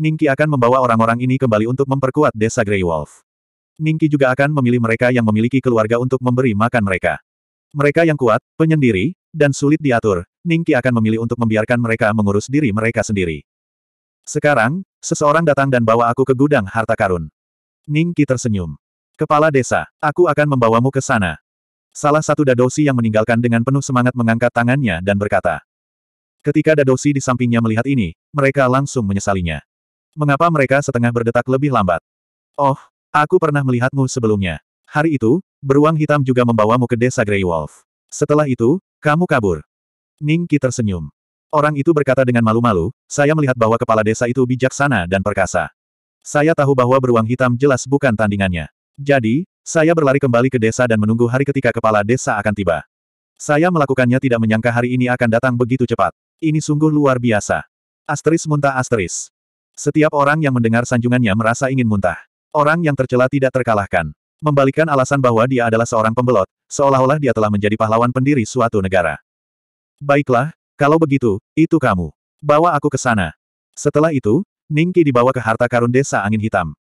Ningki akan membawa orang-orang ini kembali untuk memperkuat desa Grey Wolf. Ningki juga akan memilih mereka yang memiliki keluarga untuk memberi makan mereka. Mereka yang kuat, penyendiri, dan sulit diatur, Ningki akan memilih untuk membiarkan mereka mengurus diri mereka sendiri. Sekarang, seseorang datang dan bawa aku ke gudang harta karun. Ningki tersenyum. Kepala desa, aku akan membawamu ke sana. Salah satu dadosi yang meninggalkan dengan penuh semangat mengangkat tangannya dan berkata. Ketika dadosi di sampingnya melihat ini, mereka langsung menyesalinya. Mengapa mereka setengah berdetak lebih lambat? Oh, aku pernah melihatmu sebelumnya. Hari itu, Beruang hitam juga membawamu ke desa Grey Wolf. Setelah itu, kamu kabur. Ning Qi tersenyum. Orang itu berkata dengan malu-malu, saya melihat bahwa kepala desa itu bijaksana dan perkasa. Saya tahu bahwa beruang hitam jelas bukan tandingannya. Jadi, saya berlari kembali ke desa dan menunggu hari ketika kepala desa akan tiba. Saya melakukannya tidak menyangka hari ini akan datang begitu cepat. Ini sungguh luar biasa. Asteris muntah asteris. Setiap orang yang mendengar sanjungannya merasa ingin muntah. Orang yang tercela tidak terkalahkan. Membalikan alasan bahwa dia adalah seorang pembelot, seolah-olah dia telah menjadi pahlawan pendiri suatu negara. Baiklah, kalau begitu, itu kamu. Bawa aku ke sana. Setelah itu, Ningki dibawa ke harta karun desa angin hitam.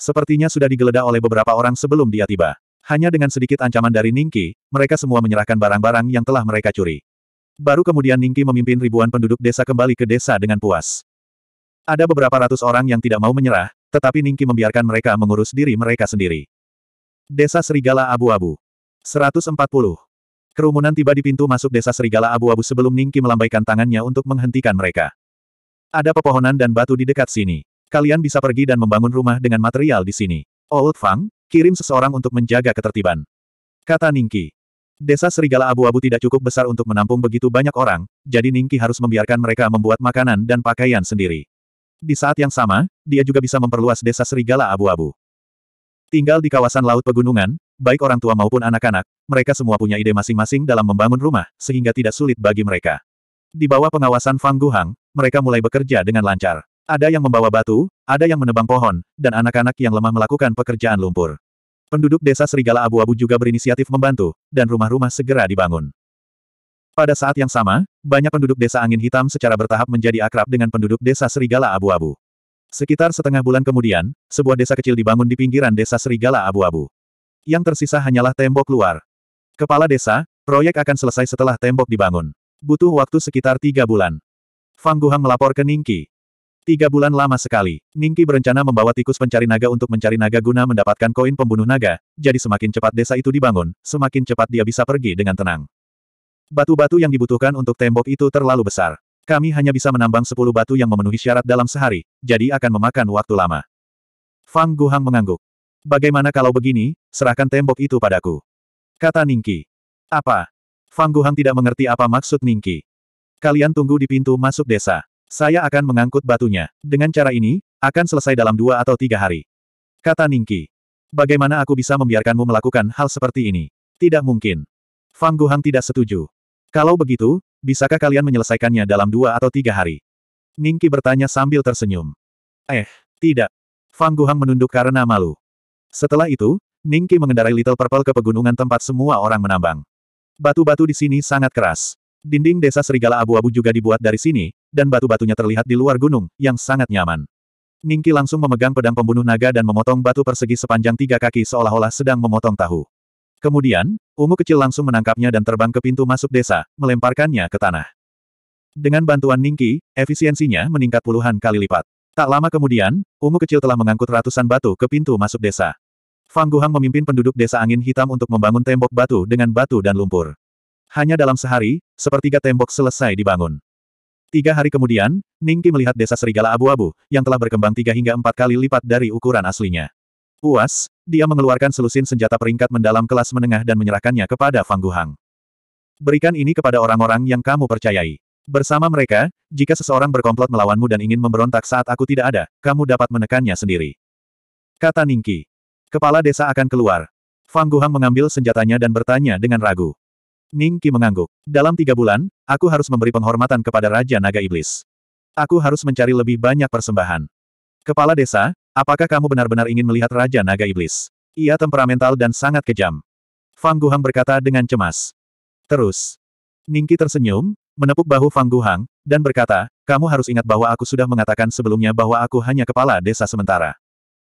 Sepertinya sudah digeledah oleh beberapa orang sebelum dia tiba. Hanya dengan sedikit ancaman dari Ningki, mereka semua menyerahkan barang-barang yang telah mereka curi. Baru kemudian Ningki memimpin ribuan penduduk desa kembali ke desa dengan puas. Ada beberapa ratus orang yang tidak mau menyerah, tetapi Ningki membiarkan mereka mengurus diri mereka sendiri. Desa Serigala Abu-Abu. 140. Kerumunan tiba di pintu masuk Desa Serigala Abu-Abu sebelum Ningki melambaikan tangannya untuk menghentikan mereka. Ada pepohonan dan batu di dekat sini. Kalian bisa pergi dan membangun rumah dengan material di sini. Old oh, Fang, kirim seseorang untuk menjaga ketertiban. Kata Ningki. Desa Serigala Abu-Abu tidak cukup besar untuk menampung begitu banyak orang, jadi Ningki harus membiarkan mereka membuat makanan dan pakaian sendiri. Di saat yang sama, dia juga bisa memperluas Desa Serigala Abu-Abu. Tinggal di kawasan laut pegunungan, baik orang tua maupun anak-anak, mereka semua punya ide masing-masing dalam membangun rumah, sehingga tidak sulit bagi mereka. Di bawah pengawasan Fang Guhang, mereka mulai bekerja dengan lancar. Ada yang membawa batu, ada yang menebang pohon, dan anak-anak yang lemah melakukan pekerjaan lumpur. Penduduk desa Serigala Abu-Abu juga berinisiatif membantu, dan rumah-rumah segera dibangun. Pada saat yang sama, banyak penduduk desa Angin Hitam secara bertahap menjadi akrab dengan penduduk desa Serigala Abu-Abu. Sekitar setengah bulan kemudian, sebuah desa kecil dibangun di pinggiran desa Serigala Abu-Abu. Yang tersisa hanyalah tembok luar. Kepala desa, proyek akan selesai setelah tembok dibangun. Butuh waktu sekitar tiga bulan. Fang Guhang melapor ke Ningki. Tiga bulan lama sekali, Ningki berencana membawa tikus pencari naga untuk mencari naga guna mendapatkan koin pembunuh naga, jadi semakin cepat desa itu dibangun, semakin cepat dia bisa pergi dengan tenang. Batu-batu yang dibutuhkan untuk tembok itu terlalu besar. Kami hanya bisa menambang sepuluh batu yang memenuhi syarat dalam sehari, jadi akan memakan waktu lama. Fang Guhang mengangguk. Bagaimana kalau begini, serahkan tembok itu padaku. Kata Ningki. Apa? Fang Guhang tidak mengerti apa maksud Ningki. Kalian tunggu di pintu masuk desa. Saya akan mengangkut batunya. Dengan cara ini, akan selesai dalam dua atau tiga hari. Kata Ningki. Bagaimana aku bisa membiarkanmu melakukan hal seperti ini? Tidak mungkin. Fang Guhang tidak setuju. Kalau begitu, bisakah kalian menyelesaikannya dalam dua atau tiga hari? Ningki bertanya sambil tersenyum. Eh, tidak. Fang Guhang menunduk karena malu. Setelah itu, Ningki mengendarai Little Purple ke pegunungan tempat semua orang menambang. Batu-batu di sini sangat keras. Dinding desa serigala abu-abu juga dibuat dari sini, dan batu-batunya terlihat di luar gunung, yang sangat nyaman. Ningki langsung memegang pedang pembunuh naga dan memotong batu persegi sepanjang tiga kaki seolah-olah sedang memotong tahu. Kemudian, ungu kecil langsung menangkapnya dan terbang ke pintu masuk desa, melemparkannya ke tanah. Dengan bantuan Ningki, efisiensinya meningkat puluhan kali lipat. Tak lama kemudian, ungu kecil telah mengangkut ratusan batu ke pintu masuk desa. Fang Guhang memimpin penduduk desa angin hitam untuk membangun tembok batu dengan batu dan lumpur. Hanya dalam sehari, sepertiga tembok selesai dibangun. Tiga hari kemudian, Ningki melihat desa serigala abu-abu, yang telah berkembang tiga hingga empat kali lipat dari ukuran aslinya. Puas, dia mengeluarkan selusin senjata peringkat mendalam kelas menengah dan menyerahkannya kepada Fang Guhang. Berikan ini kepada orang-orang yang kamu percayai. Bersama mereka, jika seseorang berkomplot melawanmu dan ingin memberontak saat aku tidak ada, kamu dapat menekannya sendiri. Kata Ningki. Kepala desa akan keluar. Fang Guhang mengambil senjatanya dan bertanya dengan ragu. Ningki mengangguk. Dalam tiga bulan, aku harus memberi penghormatan kepada Raja Naga Iblis. Aku harus mencari lebih banyak persembahan. Kepala desa, Apakah kamu benar-benar ingin melihat Raja Naga Iblis? Ia temperamental dan sangat kejam. Fang Guhang berkata dengan cemas. Terus. Ningki tersenyum, menepuk bahu Fang Guhang, dan berkata, kamu harus ingat bahwa aku sudah mengatakan sebelumnya bahwa aku hanya kepala desa sementara.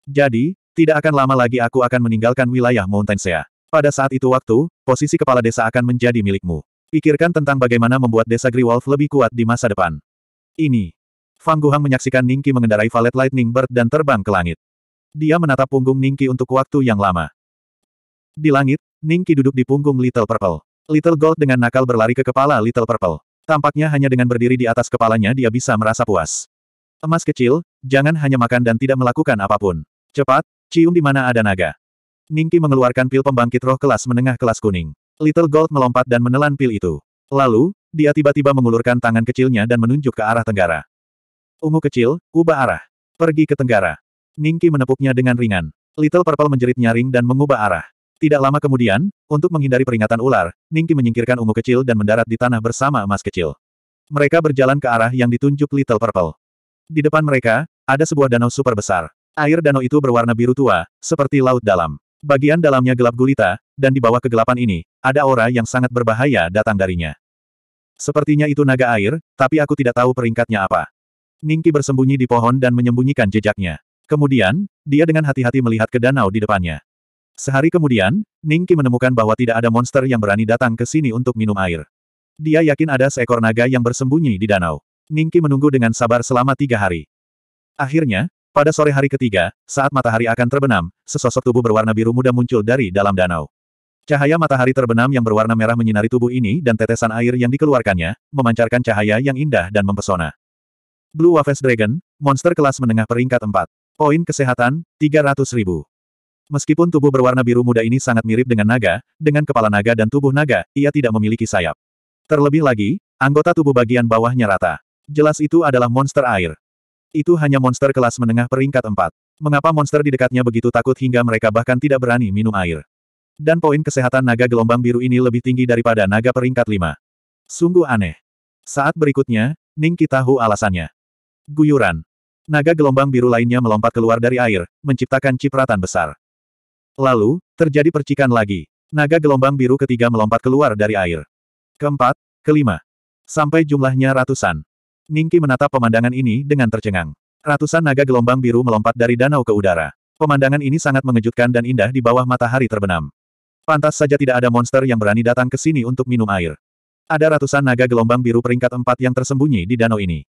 Jadi, tidak akan lama lagi aku akan meninggalkan wilayah Mountain Sea. Pada saat itu waktu, posisi kepala desa akan menjadi milikmu. Pikirkan tentang bagaimana membuat desa Griwolf lebih kuat di masa depan. Ini. Fang Guhang menyaksikan Ningki mengendarai Valet Lightning Bird dan terbang ke langit. Dia menatap punggung Ningki untuk waktu yang lama. Di langit, Ningki duduk di punggung Little Purple. Little Gold dengan nakal berlari ke kepala Little Purple. Tampaknya hanya dengan berdiri di atas kepalanya dia bisa merasa puas. Emas kecil, jangan hanya makan dan tidak melakukan apapun. Cepat, cium di mana ada naga. Ningki mengeluarkan pil pembangkit roh kelas menengah kelas kuning. Little Gold melompat dan menelan pil itu. Lalu, dia tiba-tiba mengulurkan tangan kecilnya dan menunjuk ke arah tenggara. Ungu kecil, ubah arah. Pergi ke tenggara. Ningki menepuknya dengan ringan. Little Purple menjerit nyaring dan mengubah arah. Tidak lama kemudian, untuk menghindari peringatan ular, Ningki menyingkirkan ungu kecil dan mendarat di tanah bersama emas kecil. Mereka berjalan ke arah yang ditunjuk Little Purple. Di depan mereka, ada sebuah danau super besar. Air danau itu berwarna biru tua, seperti laut dalam. Bagian dalamnya gelap gulita, dan di bawah kegelapan ini, ada aura yang sangat berbahaya datang darinya. Sepertinya itu naga air, tapi aku tidak tahu peringkatnya apa. Ningki bersembunyi di pohon dan menyembunyikan jejaknya. Kemudian, dia dengan hati-hati melihat ke danau di depannya. Sehari kemudian, Ningki menemukan bahwa tidak ada monster yang berani datang ke sini untuk minum air. Dia yakin ada seekor naga yang bersembunyi di danau. Ningki menunggu dengan sabar selama tiga hari. Akhirnya, pada sore hari ketiga, saat matahari akan terbenam, sesosok tubuh berwarna biru muda muncul dari dalam danau. Cahaya matahari terbenam yang berwarna merah menyinari tubuh ini dan tetesan air yang dikeluarkannya, memancarkan cahaya yang indah dan mempesona. Blue Waves Dragon, monster kelas menengah peringkat 4. Poin kesehatan, 300 ribu. Meskipun tubuh berwarna biru muda ini sangat mirip dengan naga, dengan kepala naga dan tubuh naga, ia tidak memiliki sayap. Terlebih lagi, anggota tubuh bagian bawahnya rata. Jelas itu adalah monster air. Itu hanya monster kelas menengah peringkat 4. Mengapa monster di dekatnya begitu takut hingga mereka bahkan tidak berani minum air? Dan poin kesehatan naga gelombang biru ini lebih tinggi daripada naga peringkat 5. Sungguh aneh. Saat berikutnya, Ning kita tahu alasannya. Guyuran. Naga gelombang biru lainnya melompat keluar dari air, menciptakan cipratan besar. Lalu, terjadi percikan lagi. Naga gelombang biru ketiga melompat keluar dari air. Keempat, kelima. Sampai jumlahnya ratusan. Ningki menatap pemandangan ini dengan tercengang. Ratusan naga gelombang biru melompat dari danau ke udara. Pemandangan ini sangat mengejutkan dan indah di bawah matahari terbenam. Pantas saja tidak ada monster yang berani datang ke sini untuk minum air. Ada ratusan naga gelombang biru peringkat empat yang tersembunyi di danau ini.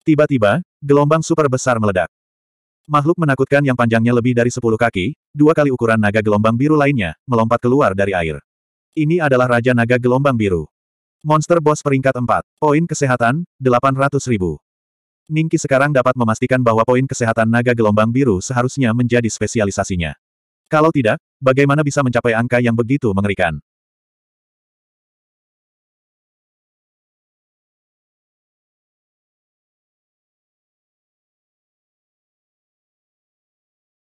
Tiba-tiba, gelombang super besar meledak. Makhluk menakutkan yang panjangnya lebih dari sepuluh kaki, dua kali ukuran naga gelombang biru lainnya, melompat keluar dari air. Ini adalah Raja Naga Gelombang Biru. Monster Boss peringkat 4. Poin kesehatan, 800 ribu. Ningki sekarang dapat memastikan bahwa poin kesehatan naga gelombang biru seharusnya menjadi spesialisasinya. Kalau tidak, bagaimana bisa mencapai angka yang begitu mengerikan?